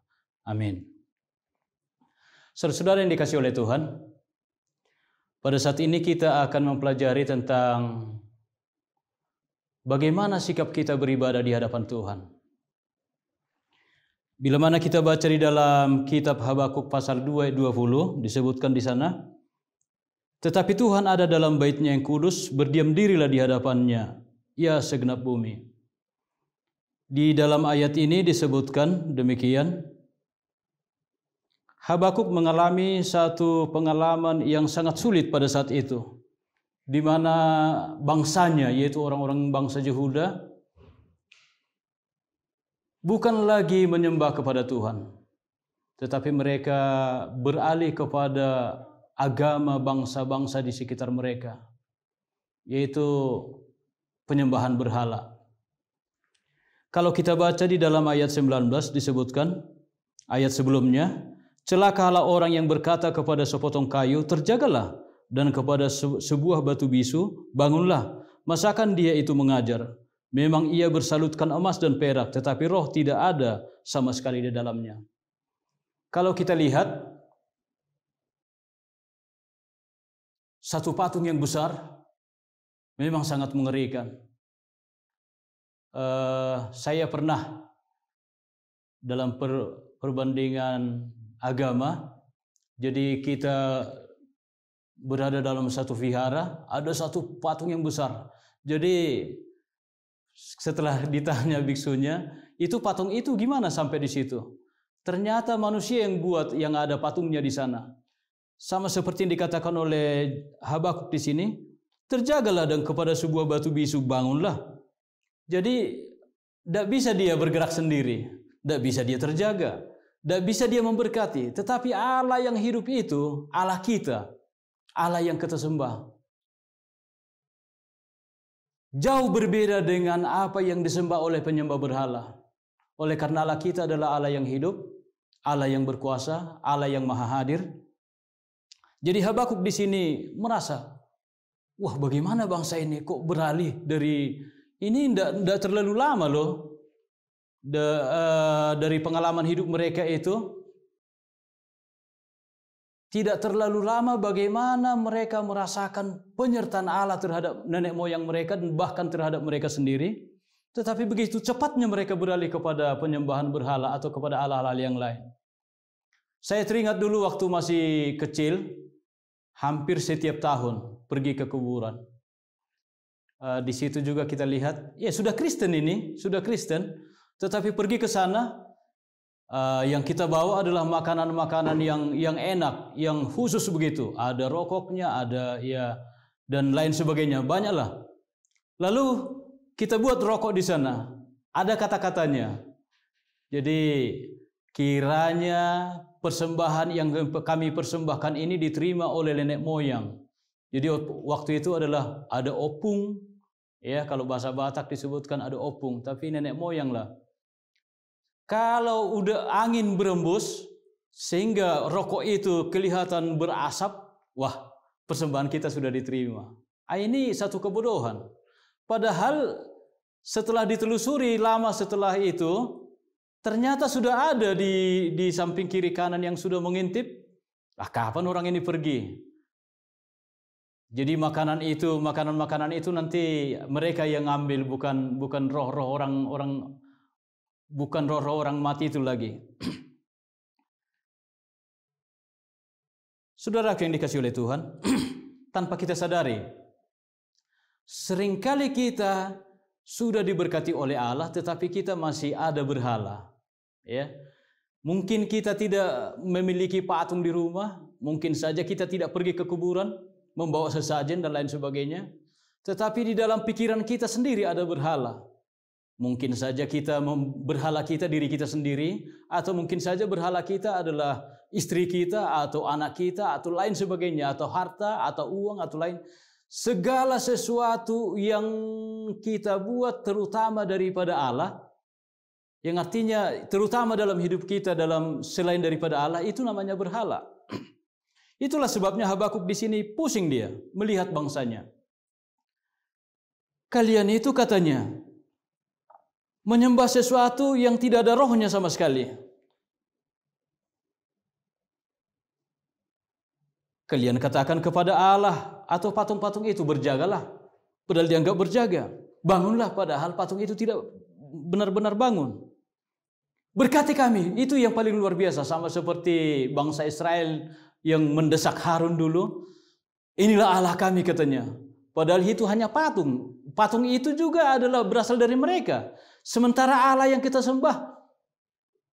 Amin. Saudara-saudara yang dikasih oleh Tuhan, pada saat ini kita akan mempelajari tentang bagaimana sikap kita beribadah di hadapan Tuhan. Bila mana kita baca di dalam kitab Habakuk pasal 2 ayat 20 disebutkan di sana, tetapi Tuhan ada dalam baitnya yang kudus, berdiam dirilah di hadapannya, ya segenap bumi. Di dalam ayat ini disebutkan demikian, Habakuk mengalami satu pengalaman yang sangat sulit pada saat itu, di mana bangsanya, yaitu orang-orang bangsa Yehuda, bukan lagi menyembah kepada Tuhan, tetapi mereka beralih kepada agama bangsa-bangsa di sekitar mereka, yaitu penyembahan berhala. Kalau kita baca di dalam ayat 19 disebutkan, ayat sebelumnya, celakalah orang yang berkata kepada sepotong kayu, terjagalah, dan kepada sebuah batu bisu, bangunlah, masakan dia itu mengajar. Memang ia bersalutkan emas dan perak, tetapi roh tidak ada sama sekali di dalamnya. Kalau kita lihat satu patung yang besar memang sangat mengerikan. Uh, saya pernah dalam per, perbandingan agama, jadi kita berada dalam satu vihara, ada satu patung yang besar. Jadi setelah ditanya biksunya, itu patung itu gimana sampai di situ? Ternyata manusia yang buat yang ada patungnya di sana. Sama seperti yang dikatakan oleh Habakuk di sini, terjagalah dan kepada sebuah batu bisu bangunlah. Jadi tidak bisa dia bergerak sendiri, tidak bisa dia terjaga, tidak bisa dia memberkati. Tetapi Allah yang hidup itu Allah kita, Allah yang kita sembah. Jauh berbeda dengan apa yang disembah oleh penyembah berhala. Oleh karena Allah kita adalah Allah yang hidup, Allah yang berkuasa, Allah yang maha hadir, jadi Habakuk di sini merasa, wah bagaimana bangsa ini kok beralih dari ini tidak terlalu lama loh da, uh, dari pengalaman hidup mereka itu tidak terlalu lama bagaimana mereka merasakan penyertaan Allah terhadap nenek moyang mereka dan bahkan terhadap mereka sendiri tetapi begitu cepatnya mereka beralih kepada penyembahan berhala atau kepada Allah-Allah yang lain saya teringat dulu waktu masih kecil hampir setiap tahun pergi ke kuburan. Eh, di situ juga kita lihat, ya sudah Kristen ini, sudah Kristen, tetapi pergi ke sana eh, yang kita bawa adalah makanan-makanan yang yang enak, yang khusus begitu. Ada rokoknya, ada ya dan lain sebagainya, banyaklah. Lalu kita buat rokok di sana. Ada kata-katanya. Jadi kiranya persembahan yang kami persembahkan ini diterima oleh nenek moyang. Jadi waktu itu adalah ada opung, ya kalau bahasa Batak disebutkan ada opung, tapi nenek moyang lah. Kalau udah angin berembus sehingga rokok itu kelihatan berasap, wah persembahan kita sudah diterima. Ah, ini satu kebodohan. Padahal setelah ditelusuri lama setelah itu, Ternyata sudah ada di di samping kiri kanan yang sudah mengintip. Ah, kapan orang ini pergi? Jadi makanan itu, makanan-makanan itu nanti mereka yang ambil bukan bukan roh-roh orang-orang bukan roh-roh orang mati itu lagi. Saudara yang dikasih oleh Tuhan, tanpa kita sadari, seringkali kita sudah diberkati oleh Allah tetapi kita masih ada berhala ya mungkin kita tidak memiliki patung di rumah mungkin saja kita tidak pergi ke kuburan membawa sesajen dan lain sebagainya tetapi di dalam pikiran kita sendiri ada berhala mungkin saja kita berhala kita diri kita sendiri atau mungkin saja berhala kita adalah istri kita atau anak kita atau lain sebagainya atau harta atau uang atau lain segala sesuatu yang kita buat terutama daripada Allah yang artinya terutama dalam hidup kita dalam selain daripada Allah itu namanya berhala. Itulah sebabnya Habakuk di sini pusing dia melihat bangsanya. Kalian itu katanya menyembah sesuatu yang tidak ada rohnya sama sekali. Kalian katakan kepada Allah atau patung-patung itu berjagalah. Padahal dianggap berjaga. Bangunlah padahal patung itu tidak benar-benar bangun. Berkati kami, itu yang paling luar biasa. Sama seperti bangsa Israel yang mendesak Harun dulu. Inilah Allah kami katanya. Padahal itu hanya patung. Patung itu juga adalah berasal dari mereka. Sementara Allah yang kita sembah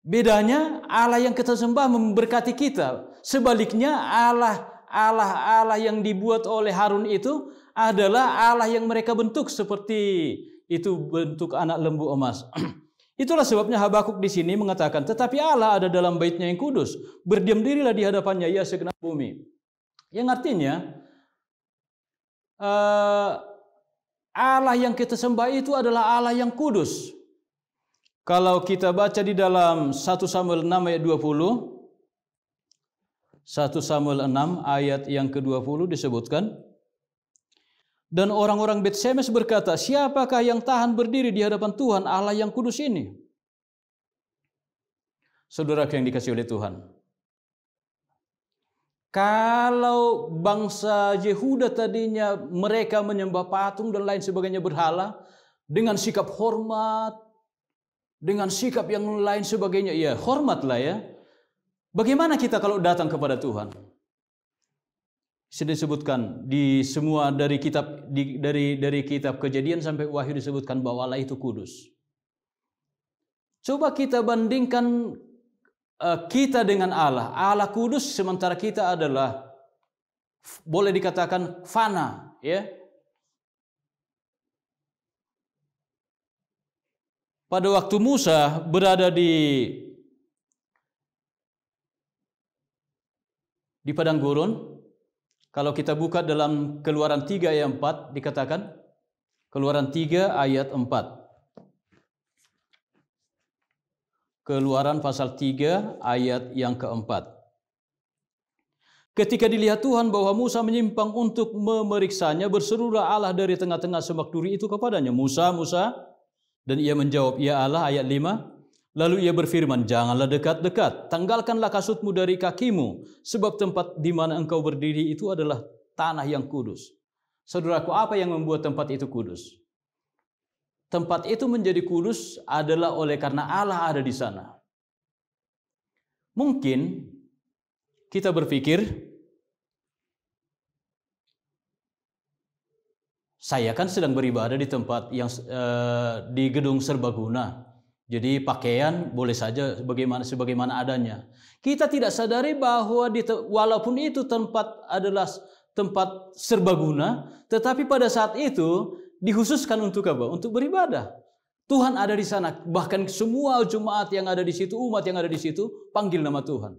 Bedanya Allah yang kita sembah memberkati kita. Sebaliknya Allah Allah Allah yang dibuat oleh Harun itu adalah Allah yang mereka bentuk seperti itu bentuk anak lembu emas. Itulah sebabnya Habakuk di sini mengatakan, tetapi Allah ada dalam baitnya yang kudus. Berdiam dirilah di hadapannya, ia segenap bumi. Yang artinya, eh, Allah yang kita sembah itu adalah Allah yang kudus. Kalau kita baca di dalam 1 Samuel 6 ayat 20, 1 Samuel 6 ayat yang ke-20 disebutkan, dan orang-orang Betsemes berkata, siapakah yang tahan berdiri di hadapan Tuhan Allah yang kudus ini? Saudara yang dikasih oleh Tuhan. Kalau bangsa Yehuda tadinya mereka menyembah patung dan lain sebagainya berhala dengan sikap hormat, dengan sikap yang lain sebagainya, ya hormatlah ya. Bagaimana kita kalau datang kepada Tuhan? sudah disebutkan di semua dari kitab di, dari dari kitab Kejadian sampai Wahyu disebutkan bahwa Allah itu kudus. Coba kita bandingkan uh, kita dengan Allah. Allah kudus sementara kita adalah boleh dikatakan fana, ya. Pada waktu Musa berada di di padang gurun, kalau kita buka dalam Keluaran 3 ayat 4 dikatakan Keluaran 3 ayat 4. Keluaran pasal 3 ayat yang keempat. Ketika dilihat Tuhan bahwa Musa menyimpang untuk memeriksanya, berserulah Allah dari tengah-tengah semak duri itu kepadanya. Musa, Musa. Dan ia menjawab, Ya Allah, ayat 5. Lalu ia berfirman, Janganlah dekat-dekat, tanggalkanlah kasutmu dari kakimu, sebab tempat di mana engkau berdiri itu adalah tanah yang kudus. Saudaraku, apa yang membuat tempat itu kudus? Tempat itu menjadi kudus adalah oleh karena Allah ada di sana. Mungkin kita berpikir, saya kan sedang beribadah di tempat yang eh, di gedung serbaguna jadi pakaian boleh saja sebagaimana sebagaimana adanya. Kita tidak sadari bahwa di, walaupun itu tempat adalah tempat serbaguna, tetapi pada saat itu dikhususkan untuk apa? Untuk beribadah. Tuhan ada di sana. Bahkan semua jemaat yang ada di situ, umat yang ada di situ, panggil nama Tuhan.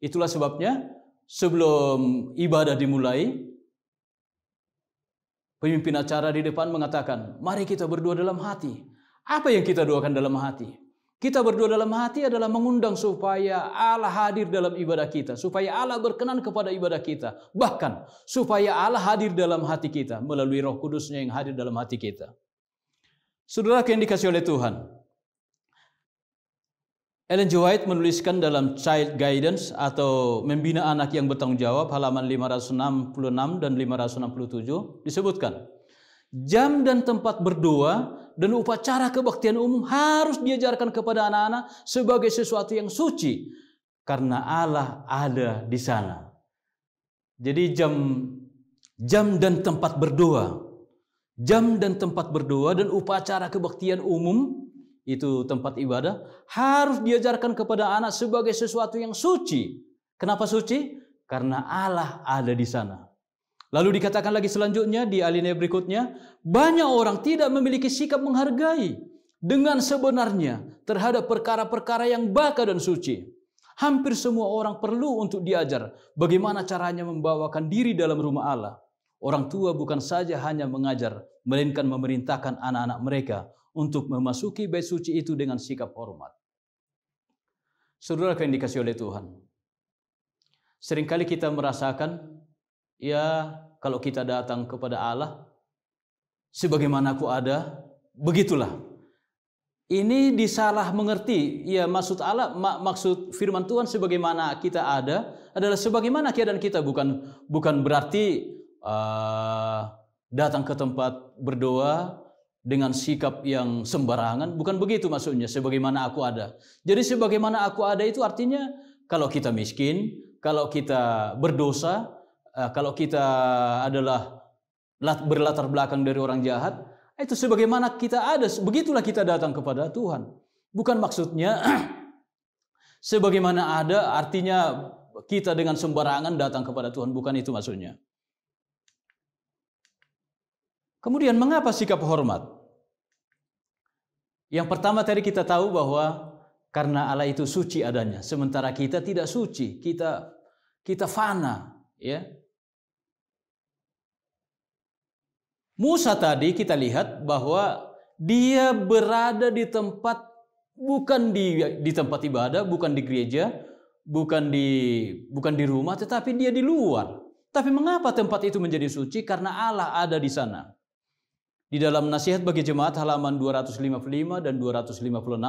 Itulah sebabnya sebelum ibadah dimulai, pemimpin acara di depan mengatakan, mari kita berdoa dalam hati. Apa yang kita doakan dalam hati? Kita berdoa dalam hati adalah mengundang supaya Allah hadir dalam ibadah kita, supaya Allah berkenan kepada ibadah kita, bahkan supaya Allah hadir dalam hati kita melalui Roh Kudusnya yang hadir dalam hati kita. Saudara yang dikasih oleh Tuhan, Ellen G. White menuliskan dalam Child Guidance atau Membina Anak yang Bertanggung Jawab halaman 566 dan 567 disebutkan, jam dan tempat berdoa dan upacara kebaktian umum harus diajarkan kepada anak-anak sebagai sesuatu yang suci karena Allah ada di sana. Jadi jam jam dan tempat berdoa, jam dan tempat berdoa dan upacara kebaktian umum itu tempat ibadah harus diajarkan kepada anak sebagai sesuatu yang suci. Kenapa suci? Karena Allah ada di sana. Lalu dikatakan lagi selanjutnya di alinea berikutnya, banyak orang tidak memiliki sikap menghargai dengan sebenarnya terhadap perkara-perkara yang baka dan suci. Hampir semua orang perlu untuk diajar bagaimana caranya membawakan diri dalam rumah Allah. Orang tua bukan saja hanya mengajar, melainkan memerintahkan anak-anak mereka untuk memasuki bait suci itu dengan sikap hormat. Saudara yang dikasih oleh Tuhan, seringkali kita merasakan Ya, kalau kita datang kepada Allah sebagaimana aku ada, begitulah. Ini disalah mengerti. Ya, maksud Allah mak maksud firman Tuhan sebagaimana kita ada adalah sebagaimana keadaan kita bukan bukan berarti uh, datang ke tempat berdoa dengan sikap yang sembarangan, bukan begitu maksudnya sebagaimana aku ada. Jadi sebagaimana aku ada itu artinya kalau kita miskin, kalau kita berdosa, Eh, kalau kita adalah berlatar belakang dari orang jahat, itu sebagaimana kita ada, begitulah kita datang kepada Tuhan. Bukan maksudnya sebagaimana ada artinya kita dengan sembarangan datang kepada Tuhan, bukan itu maksudnya. Kemudian mengapa sikap hormat? Yang pertama tadi kita tahu bahwa karena Allah itu suci adanya, sementara kita tidak suci, kita kita fana, ya. Musa tadi kita lihat bahwa dia berada di tempat bukan di di tempat ibadah, bukan di gereja, bukan di bukan di rumah, tetapi dia di luar. Tapi mengapa tempat itu menjadi suci? Karena Allah ada di sana. Di dalam nasihat bagi jemaat halaman 255 dan 256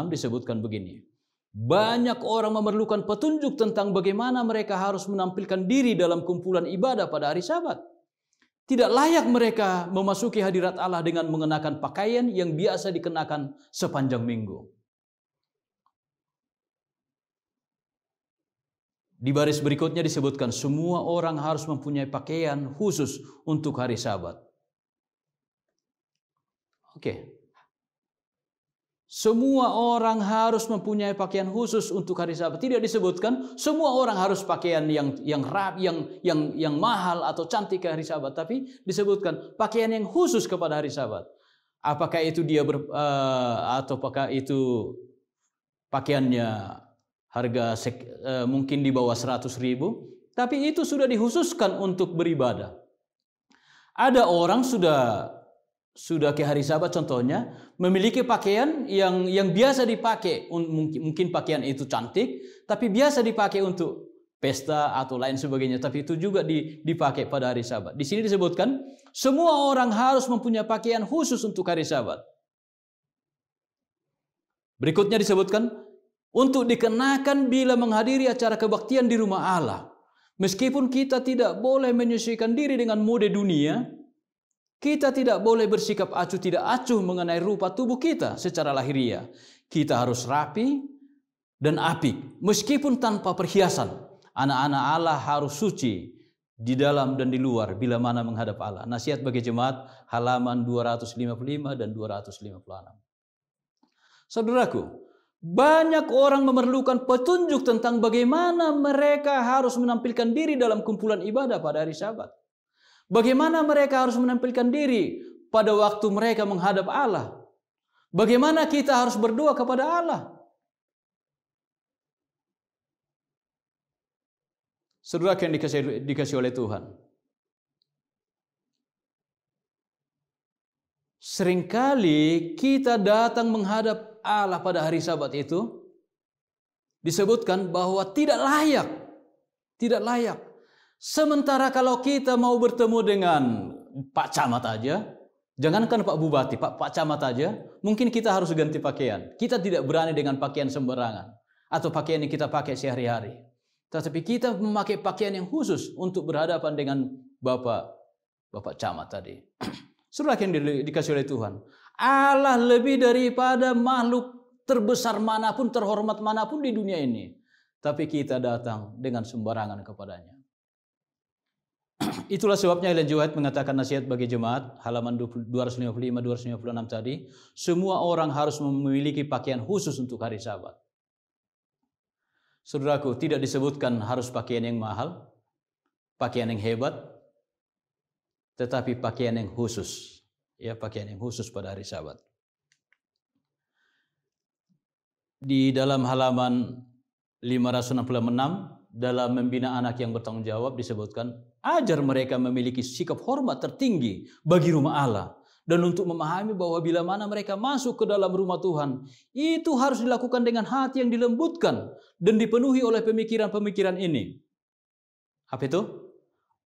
disebutkan begini. Banyak orang memerlukan petunjuk tentang bagaimana mereka harus menampilkan diri dalam kumpulan ibadah pada hari Sabat. Tidak layak mereka memasuki hadirat Allah dengan mengenakan pakaian yang biasa dikenakan sepanjang minggu. Di baris berikutnya disebutkan semua orang harus mempunyai pakaian khusus untuk hari Sabat. Oke. Semua orang harus mempunyai pakaian khusus untuk hari Sabat. Tidak disebutkan semua orang harus pakaian yang yang rap, yang yang yang mahal atau cantik ke hari Sabat, tapi disebutkan pakaian yang khusus kepada hari Sabat. Apakah itu dia ber, uh, eh, atau apakah itu pakaiannya harga sek, uh, mungkin di bawah 100 ribu, tapi itu sudah dikhususkan untuk beribadah. Ada orang sudah sudah ke hari sabat contohnya memiliki pakaian yang yang biasa dipakai mungkin, mungkin pakaian itu cantik tapi biasa dipakai untuk pesta atau lain sebagainya tapi itu juga dipakai pada hari sabat. Di sini disebutkan semua orang harus mempunyai pakaian khusus untuk hari sabat. Berikutnya disebutkan untuk dikenakan bila menghadiri acara kebaktian di rumah Allah. Meskipun kita tidak boleh menyesuaikan diri dengan mode dunia, kita tidak boleh bersikap acuh tidak acuh mengenai rupa tubuh kita secara lahiriah. Kita harus rapi dan apik, meskipun tanpa perhiasan. Anak-anak Allah harus suci di dalam dan di luar bila mana menghadap Allah. Nasihat bagi jemaat halaman 255 dan 256. Saudaraku, banyak orang memerlukan petunjuk tentang bagaimana mereka harus menampilkan diri dalam kumpulan ibadah pada hari Sabat. Bagaimana mereka harus menampilkan diri pada waktu mereka menghadap Allah? Bagaimana kita harus berdoa kepada Allah? Saudara yang dikasih, dikasih oleh Tuhan. Seringkali kita datang menghadap Allah pada hari sabat itu disebutkan bahwa tidak layak. Tidak layak. Sementara kalau kita mau bertemu dengan Pak Camat aja, jangankan Pak Bupati, Pak, Pak Camat aja, mungkin kita harus ganti pakaian. Kita tidak berani dengan pakaian sembarangan atau pakaian yang kita pakai sehari-hari. Tetapi kita memakai pakaian yang khusus untuk berhadapan dengan Bapak Bapak Camat tadi. Surah yang di, dikasih oleh Tuhan. Allah lebih daripada makhluk terbesar manapun, terhormat manapun di dunia ini. Tapi kita datang dengan sembarangan kepadanya. Itulah sebabnya Ilan Juhaid mengatakan nasihat bagi jemaat halaman 255-256 tadi. Semua orang harus memiliki pakaian khusus untuk hari sabat. Saudaraku, tidak disebutkan harus pakaian yang mahal, pakaian yang hebat, tetapi pakaian yang khusus. Ya, pakaian yang khusus pada hari sabat. Di dalam halaman 566, dalam membina anak yang bertanggung jawab disebutkan Ajar mereka memiliki sikap hormat tertinggi bagi rumah Allah. Dan untuk memahami bahwa bila mana mereka masuk ke dalam rumah Tuhan, itu harus dilakukan dengan hati yang dilembutkan dan dipenuhi oleh pemikiran-pemikiran ini. Apa itu?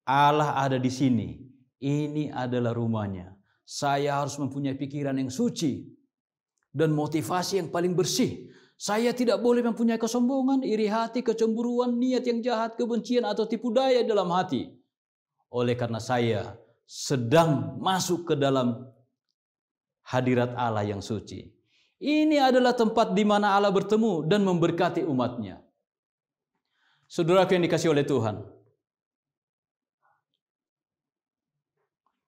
Allah ada di sini. Ini adalah rumahnya. Saya harus mempunyai pikiran yang suci dan motivasi yang paling bersih saya tidak boleh mempunyai kesombongan, iri hati, kecemburuan, niat yang jahat, kebencian, atau tipu daya dalam hati. Oleh karena saya sedang masuk ke dalam hadirat Allah yang suci. Ini adalah tempat di mana Allah bertemu dan memberkati umatnya. saudara-saudara yang dikasih oleh Tuhan.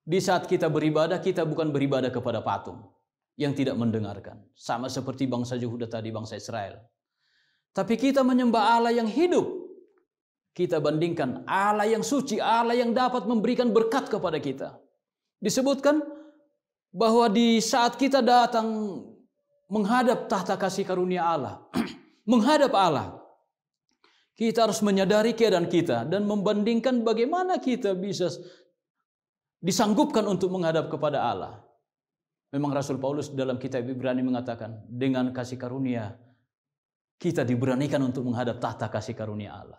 Di saat kita beribadah, kita bukan beribadah kepada patung yang tidak mendengarkan. Sama seperti bangsa Yehuda tadi, bangsa Israel. Tapi kita menyembah Allah yang hidup. Kita bandingkan Allah yang suci, Allah yang dapat memberikan berkat kepada kita. Disebutkan bahwa di saat kita datang menghadap tahta kasih karunia Allah, menghadap Allah, kita harus menyadari keadaan kita dan membandingkan bagaimana kita bisa disanggupkan untuk menghadap kepada Allah. Memang Rasul Paulus dalam kitab Ibrani mengatakan, dengan kasih karunia kita diberanikan untuk menghadap tahta kasih karunia Allah.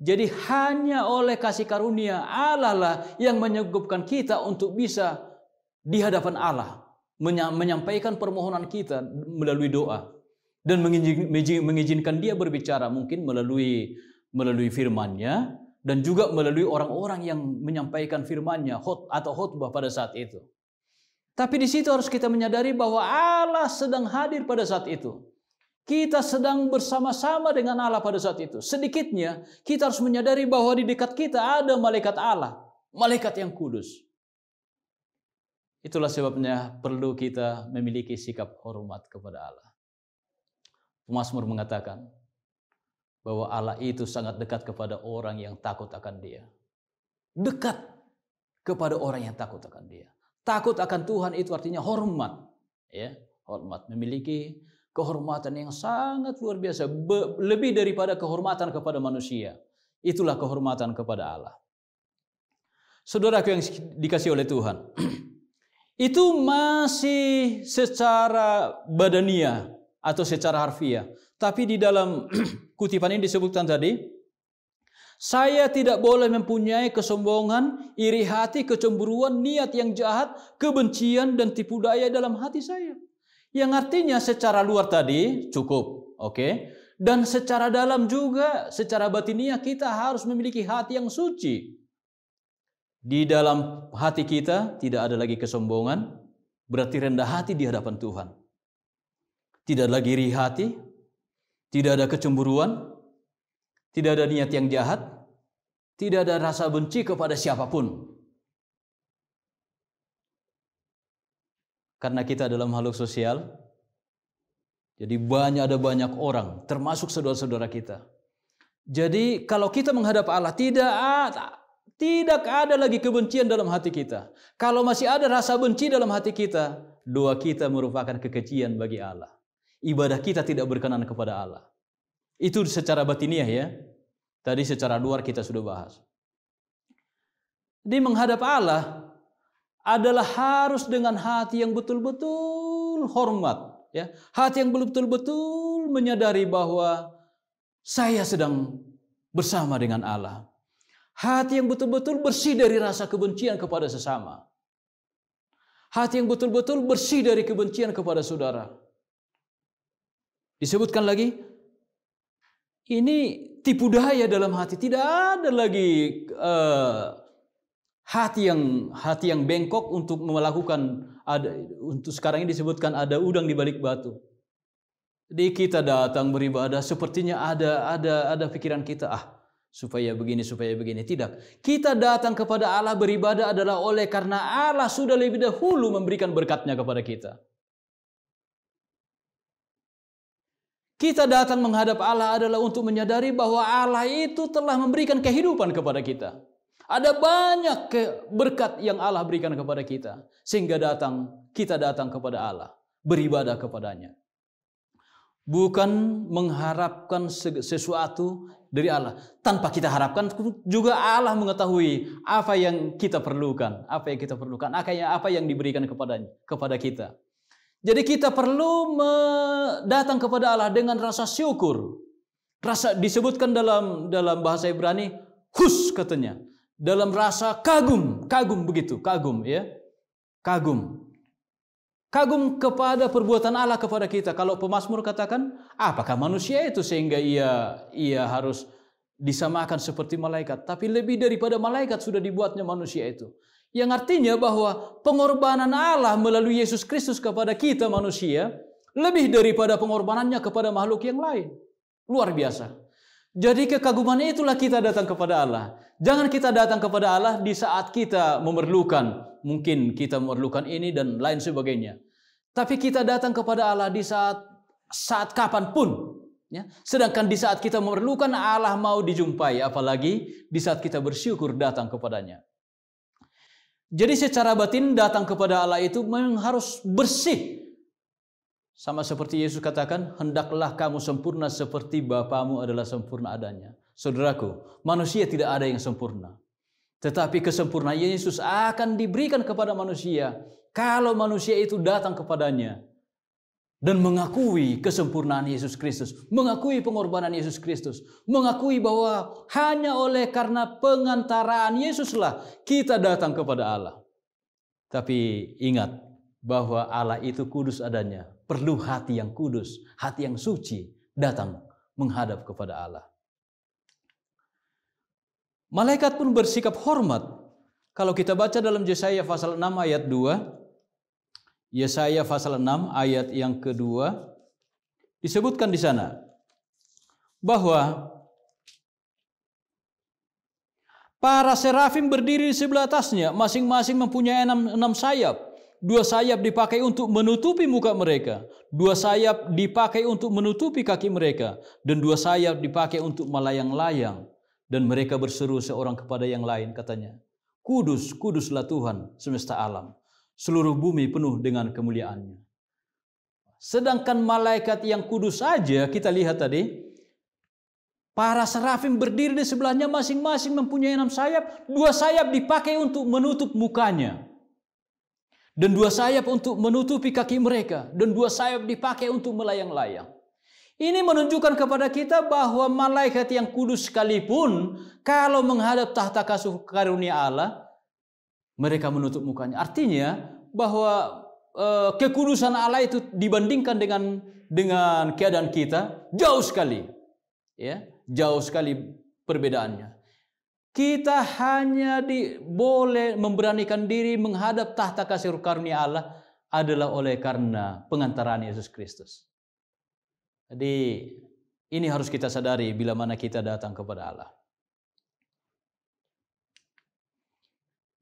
Jadi hanya oleh kasih karunia Allah lah yang menyegupkan kita untuk bisa di hadapan Allah menyampaikan permohonan kita melalui doa dan mengizinkan dia berbicara mungkin melalui melalui firman-Nya dan juga melalui orang-orang yang menyampaikan firman-Nya hot atau khutbah pada saat itu. Tapi di situ harus kita menyadari bahwa Allah sedang hadir pada saat itu. Kita sedang bersama-sama dengan Allah pada saat itu. Sedikitnya kita harus menyadari bahwa di dekat kita ada malaikat Allah, malaikat yang kudus. Itulah sebabnya perlu kita memiliki sikap hormat kepada Allah. Pemasmur mengatakan bahwa Allah itu sangat dekat kepada orang yang takut akan Dia. Dekat kepada orang yang takut akan Dia. Takut akan Tuhan itu artinya hormat, ya, hormat memiliki Kehormatan yang sangat luar biasa, lebih daripada kehormatan kepada manusia. Itulah kehormatan kepada Allah. Saudaraku yang dikasih oleh Tuhan. itu masih secara badania atau secara harfiah. Tapi di dalam kutipan ini disebutkan tadi, saya tidak boleh mempunyai kesombongan, iri hati, kecemburuan, niat yang jahat, kebencian, dan tipu daya dalam hati saya. Yang artinya secara luar tadi cukup, oke? Okay? Dan secara dalam juga, secara batinia kita harus memiliki hati yang suci. Di dalam hati kita tidak ada lagi kesombongan, berarti rendah hati di hadapan Tuhan. Tidak ada lagi iri hati, tidak ada kecemburuan, tidak ada niat yang jahat, tidak ada rasa benci kepada siapapun. Karena kita adalah makhluk sosial. Jadi banyak ada banyak orang, termasuk saudara-saudara kita. Jadi kalau kita menghadap Allah tidak ada, tidak ada lagi kebencian dalam hati kita. Kalau masih ada rasa benci dalam hati kita, doa kita merupakan kekejian bagi Allah. Ibadah kita tidak berkenan kepada Allah. Itu secara batiniah ya. Tadi secara luar kita sudah bahas. Di menghadap Allah, adalah harus dengan hati yang betul-betul hormat, ya. Hati yang betul-betul menyadari bahwa saya sedang bersama dengan Allah. Hati yang betul-betul bersih dari rasa kebencian kepada sesama. Hati yang betul-betul bersih dari kebencian kepada saudara. Disebutkan lagi, ini tipu daya dalam hati. Tidak ada lagi uh, hati yang hati yang bengkok untuk melakukan ada untuk sekarang ini disebutkan ada udang di balik batu. Jadi kita datang beribadah sepertinya ada ada ada pikiran kita ah supaya begini supaya begini tidak. Kita datang kepada Allah beribadah adalah oleh karena Allah sudah lebih dahulu memberikan berkatnya kepada kita. Kita datang menghadap Allah adalah untuk menyadari bahwa Allah itu telah memberikan kehidupan kepada kita. Ada banyak berkat yang Allah berikan kepada kita sehingga datang kita datang kepada Allah, beribadah kepadanya. Bukan mengharapkan sesuatu dari Allah tanpa kita harapkan juga Allah mengetahui apa yang kita perlukan, apa yang kita perlukan, apa yang diberikan kepadanya kepada kita. Jadi kita perlu datang kepada Allah dengan rasa syukur. Rasa disebutkan dalam dalam bahasa Ibrani hus katanya dalam rasa kagum, kagum begitu, kagum ya. Kagum. Kagum kepada perbuatan Allah kepada kita. Kalau pemazmur katakan, apakah manusia itu sehingga ia ia harus disamakan seperti malaikat, tapi lebih daripada malaikat sudah dibuatnya manusia itu. Yang artinya bahwa pengorbanan Allah melalui Yesus Kristus kepada kita manusia lebih daripada pengorbanannya kepada makhluk yang lain. Luar biasa. Jadi kekagumannya itulah kita datang kepada Allah. Jangan kita datang kepada Allah di saat kita memerlukan. Mungkin kita memerlukan ini dan lain sebagainya. Tapi kita datang kepada Allah di saat saat pun, Ya. Sedangkan di saat kita memerlukan Allah mau dijumpai. Apalagi di saat kita bersyukur datang kepadanya. Jadi secara batin datang kepada Allah itu memang harus bersih. Sama seperti Yesus katakan, hendaklah kamu sempurna seperti Bapamu adalah sempurna adanya. Saudaraku, manusia tidak ada yang sempurna. Tetapi kesempurnaan Yesus akan diberikan kepada manusia kalau manusia itu datang kepadanya dan mengakui kesempurnaan Yesus Kristus, mengakui pengorbanan Yesus Kristus, mengakui bahwa hanya oleh karena pengantaraan Yesuslah kita datang kepada Allah. Tapi ingat bahwa Allah itu kudus adanya, perlu hati yang kudus, hati yang suci datang menghadap kepada Allah. Malaikat pun bersikap hormat. Kalau kita baca dalam Yesaya pasal 6 ayat 2, Yesaya pasal 6 ayat yang kedua, disebutkan di sana bahwa para serafim berdiri di sebelah atasnya, masing-masing mempunyai enam, enam sayap. Dua sayap dipakai untuk menutupi muka mereka, dua sayap dipakai untuk menutupi kaki mereka, dan dua sayap dipakai untuk melayang-layang dan mereka berseru seorang kepada yang lain katanya, Kudus, kuduslah Tuhan semesta alam. Seluruh bumi penuh dengan kemuliaannya. Sedangkan malaikat yang kudus saja kita lihat tadi, para serafim berdiri di sebelahnya masing-masing mempunyai enam sayap, dua sayap dipakai untuk menutup mukanya. Dan dua sayap untuk menutupi kaki mereka. Dan dua sayap dipakai untuk melayang-layang. Ini menunjukkan kepada kita bahwa malaikat yang kudus sekalipun kalau menghadap tahta kasih karunia Allah mereka menutup mukanya. Artinya bahwa e, kekudusan Allah itu dibandingkan dengan dengan keadaan kita jauh sekali. Ya, jauh sekali perbedaannya. Kita hanya di, boleh memberanikan diri menghadap tahta kasih karunia Allah adalah oleh karena pengantaran Yesus Kristus. Jadi ini harus kita sadari bila mana kita datang kepada Allah.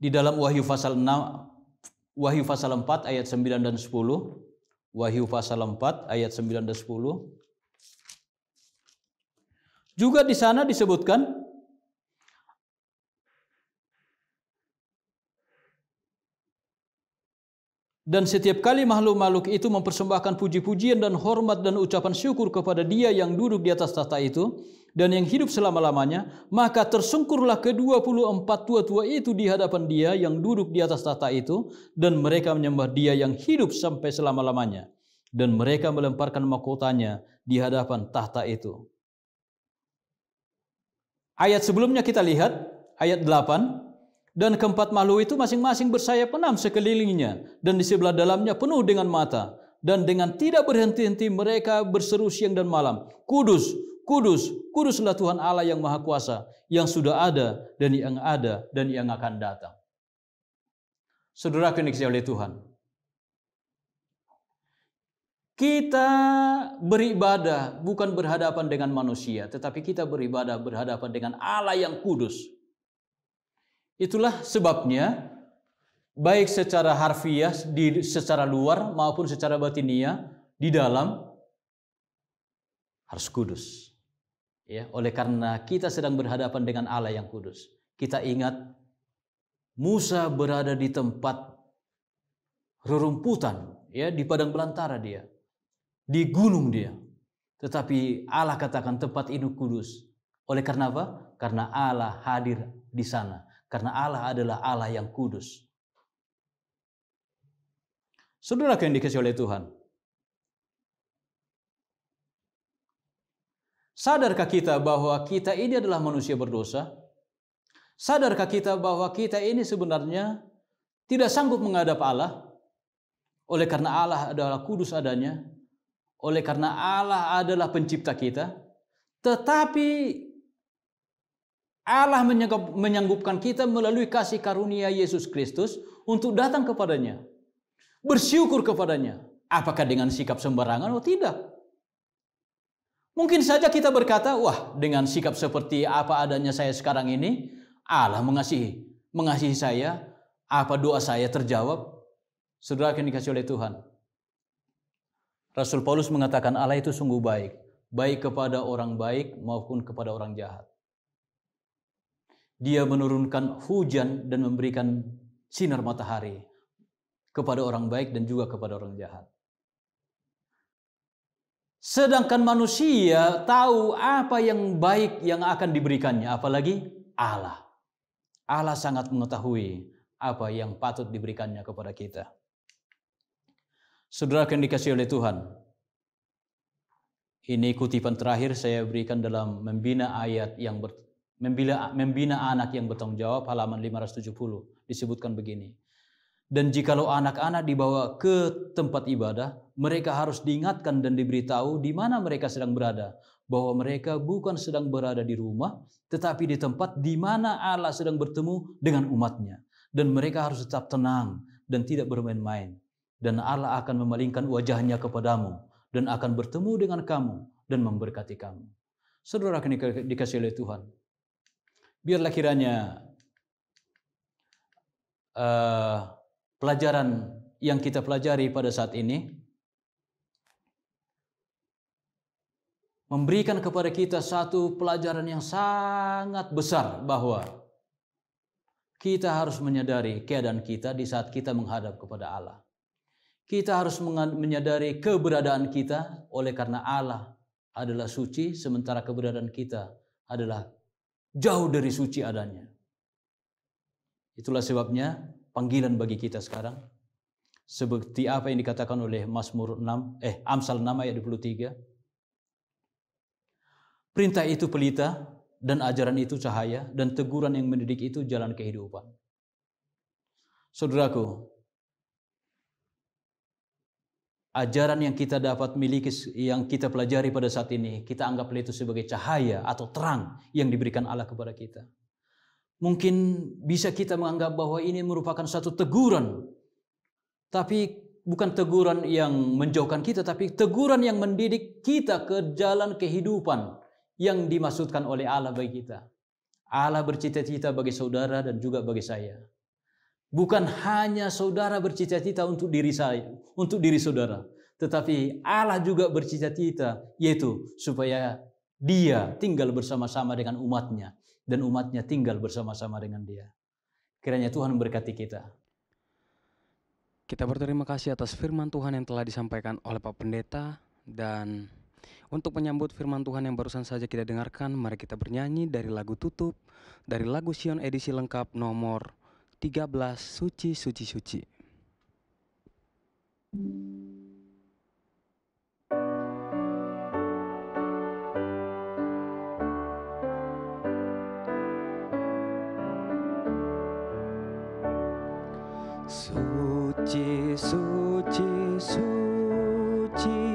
Di dalam Wahyu pasal 6 Wahyu pasal 4 ayat 9 dan 10, Wahyu pasal 4 ayat 9 dan 10. Juga di sana disebutkan dan setiap kali makhluk-makhluk itu mempersembahkan puji-pujian dan hormat dan ucapan syukur kepada dia yang duduk di atas tahta itu dan yang hidup selama-lamanya, maka tersungkurlah ke-24 tua-tua itu di hadapan dia yang duduk di atas tahta itu dan mereka menyembah dia yang hidup sampai selama-lamanya dan mereka melemparkan mahkotanya di hadapan tahta itu. Ayat sebelumnya kita lihat ayat 8 dan keempat malu itu masing-masing bersayap enam sekelilingnya dan di sebelah dalamnya penuh dengan mata. Dan dengan tidak berhenti-henti mereka berseru siang dan malam. Kudus, kudus, kuduslah Tuhan Allah yang maha kuasa, yang sudah ada dan yang ada dan yang akan datang. Saudara kenikmati oleh Tuhan. Kita beribadah bukan berhadapan dengan manusia, tetapi kita beribadah berhadapan dengan Allah yang kudus. Itulah sebabnya baik secara harfiah di secara luar maupun secara batiniah di dalam harus kudus. Ya, oleh karena kita sedang berhadapan dengan Allah yang kudus. Kita ingat Musa berada di tempat rerumputan, ya, di padang belantara dia, di gunung dia. Tetapi Allah katakan tempat ini kudus. Oleh karena apa? Karena Allah hadir di sana. Karena Allah adalah Allah yang kudus. Saudara yang dikasih oleh Tuhan. Sadarkah kita bahwa kita ini adalah manusia berdosa? Sadarkah kita bahwa kita ini sebenarnya tidak sanggup menghadap Allah? Oleh karena Allah adalah kudus adanya, oleh karena Allah adalah pencipta kita, tetapi Allah menyanggupkan kita melalui kasih karunia Yesus Kristus untuk datang kepadanya. Bersyukur kepadanya. Apakah dengan sikap sembarangan? Oh tidak. Mungkin saja kita berkata, wah dengan sikap seperti apa adanya saya sekarang ini, Allah mengasihi. Mengasihi saya, apa doa saya terjawab? Saudara akan dikasih oleh Tuhan. Rasul Paulus mengatakan Allah itu sungguh baik. Baik kepada orang baik maupun kepada orang jahat. Dia menurunkan hujan dan memberikan sinar matahari kepada orang baik dan juga kepada orang jahat. Sedangkan manusia tahu apa yang baik yang akan diberikannya, apalagi Allah. Allah sangat mengetahui apa yang patut diberikannya kepada kita. Saudara yang dikasih oleh Tuhan, ini kutipan terakhir saya berikan dalam membina ayat yang membina, membina anak yang bertanggung jawab halaman 570 disebutkan begini. Dan jikalau anak-anak dibawa ke tempat ibadah, mereka harus diingatkan dan diberitahu di mana mereka sedang berada, bahwa mereka bukan sedang berada di rumah, tetapi di tempat di mana Allah sedang bertemu dengan umatnya. Dan mereka harus tetap tenang dan tidak bermain-main. Dan Allah akan memalingkan wajahnya kepadamu dan akan bertemu dengan kamu dan memberkati kamu. Saudara dikasih oleh Tuhan, Biarlah kiranya uh, pelajaran yang kita pelajari pada saat ini memberikan kepada kita satu pelajaran yang sangat besar bahwa kita harus menyadari keadaan kita di saat kita menghadap kepada Allah. Kita harus menyadari keberadaan kita oleh karena Allah adalah suci sementara keberadaan kita adalah Jauh dari suci adanya. Itulah sebabnya panggilan bagi kita sekarang seperti apa yang dikatakan oleh Mazmur 6 eh Amsal 6 ayat 23 Perintah itu pelita dan ajaran itu cahaya dan teguran yang mendidik itu jalan kehidupan. Saudaraku, ajaran yang kita dapat miliki yang kita pelajari pada saat ini kita anggap itu sebagai cahaya atau terang yang diberikan Allah kepada kita. Mungkin bisa kita menganggap bahwa ini merupakan satu teguran. Tapi bukan teguran yang menjauhkan kita tapi teguran yang mendidik kita ke jalan kehidupan yang dimaksudkan oleh Allah bagi kita. Allah bercita-cita bagi saudara dan juga bagi saya. Bukan hanya saudara bercita-cita untuk diri saya, untuk diri saudara, tetapi Allah juga bercita-cita yaitu supaya dia tinggal bersama-sama dengan umatnya dan umatnya tinggal bersama-sama dengan dia. Kiranya Tuhan memberkati kita. Kita berterima kasih atas firman Tuhan yang telah disampaikan oleh Pak Pendeta dan untuk menyambut firman Tuhan yang barusan saja kita dengarkan, mari kita bernyanyi dari lagu tutup dari lagu Sion edisi lengkap nomor 13 suci suci suci. Suci suci suci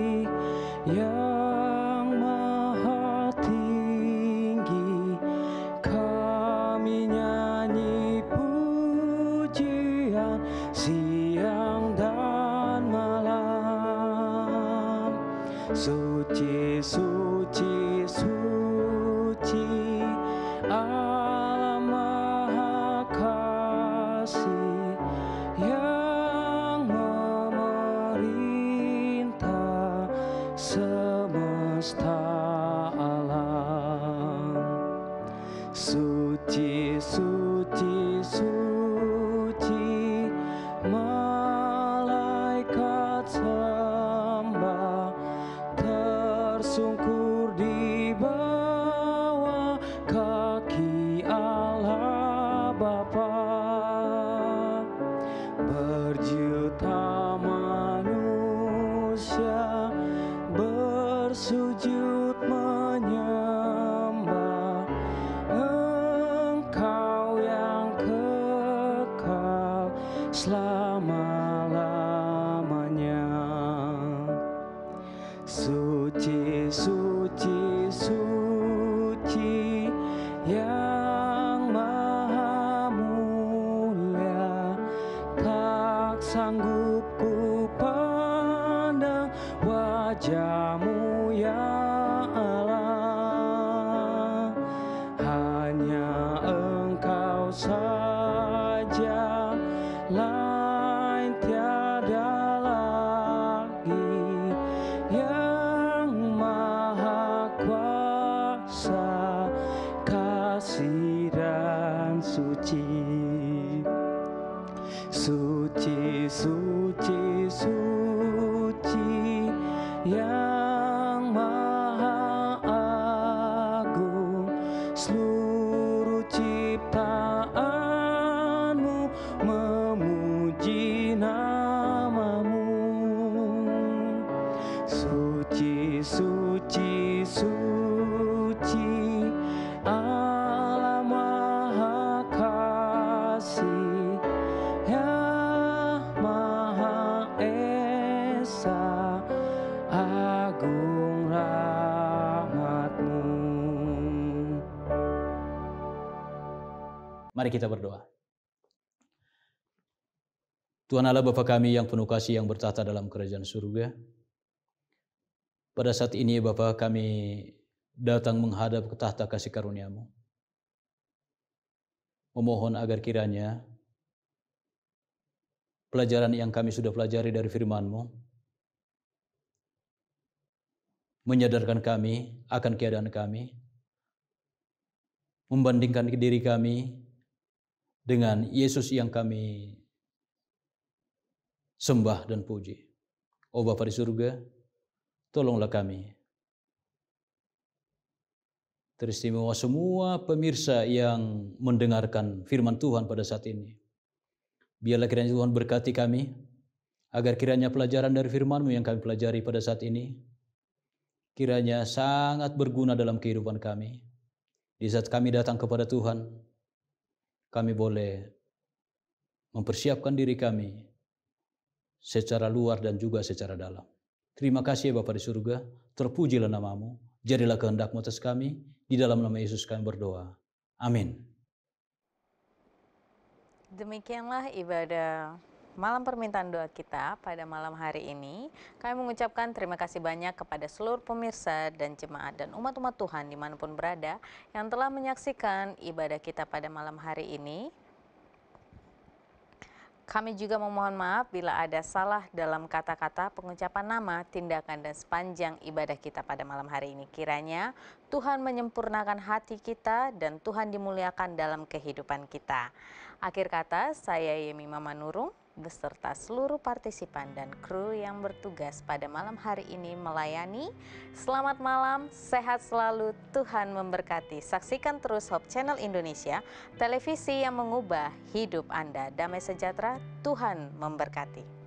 suci suci Allah Maha Kasih Ya Maha Esa Agung rahmatmu Mari kita berdoa Tuhan Allah Bapa kami yang penuh kasih yang bertata dalam kerajaan surga, pada saat ini Bapak kami datang menghadap ke tahta kasih karuniamu. Memohon agar kiranya pelajaran yang kami sudah pelajari dari firmanmu menyadarkan kami akan keadaan kami, membandingkan diri kami dengan Yesus yang kami sembah dan puji. Oh Bapa di surga, Tolonglah kami. Teristimewa semua pemirsa yang mendengarkan firman Tuhan pada saat ini. Biarlah kiranya Tuhan berkati kami, agar kiranya pelajaran dari firman-Mu yang kami pelajari pada saat ini, kiranya sangat berguna dalam kehidupan kami. Di saat kami datang kepada Tuhan, kami boleh mempersiapkan diri kami secara luar dan juga secara dalam. Terima kasih ya Bapa di surga, terpujilah namamu, jadilah kehendakmu atas kami, di dalam nama Yesus kami berdoa. Amin. Demikianlah ibadah malam permintaan doa kita pada malam hari ini. Kami mengucapkan terima kasih banyak kepada seluruh pemirsa dan jemaat dan umat-umat Tuhan dimanapun berada yang telah menyaksikan ibadah kita pada malam hari ini kami juga memohon maaf bila ada salah dalam kata kata pengucapan nama, tindakan, dan sepanjang ibadah kita pada malam hari ini. Kiranya Tuhan menyempurnakan hati kita dan Tuhan dimuliakan dalam kehidupan kita. Akhir kata, saya Yemi Mama Nurung beserta seluruh partisipan dan kru yang bertugas pada malam hari ini melayani. Selamat malam, sehat selalu, Tuhan memberkati. Saksikan terus Hope Channel Indonesia, televisi yang mengubah hidup Anda. Damai sejahtera, Tuhan memberkati.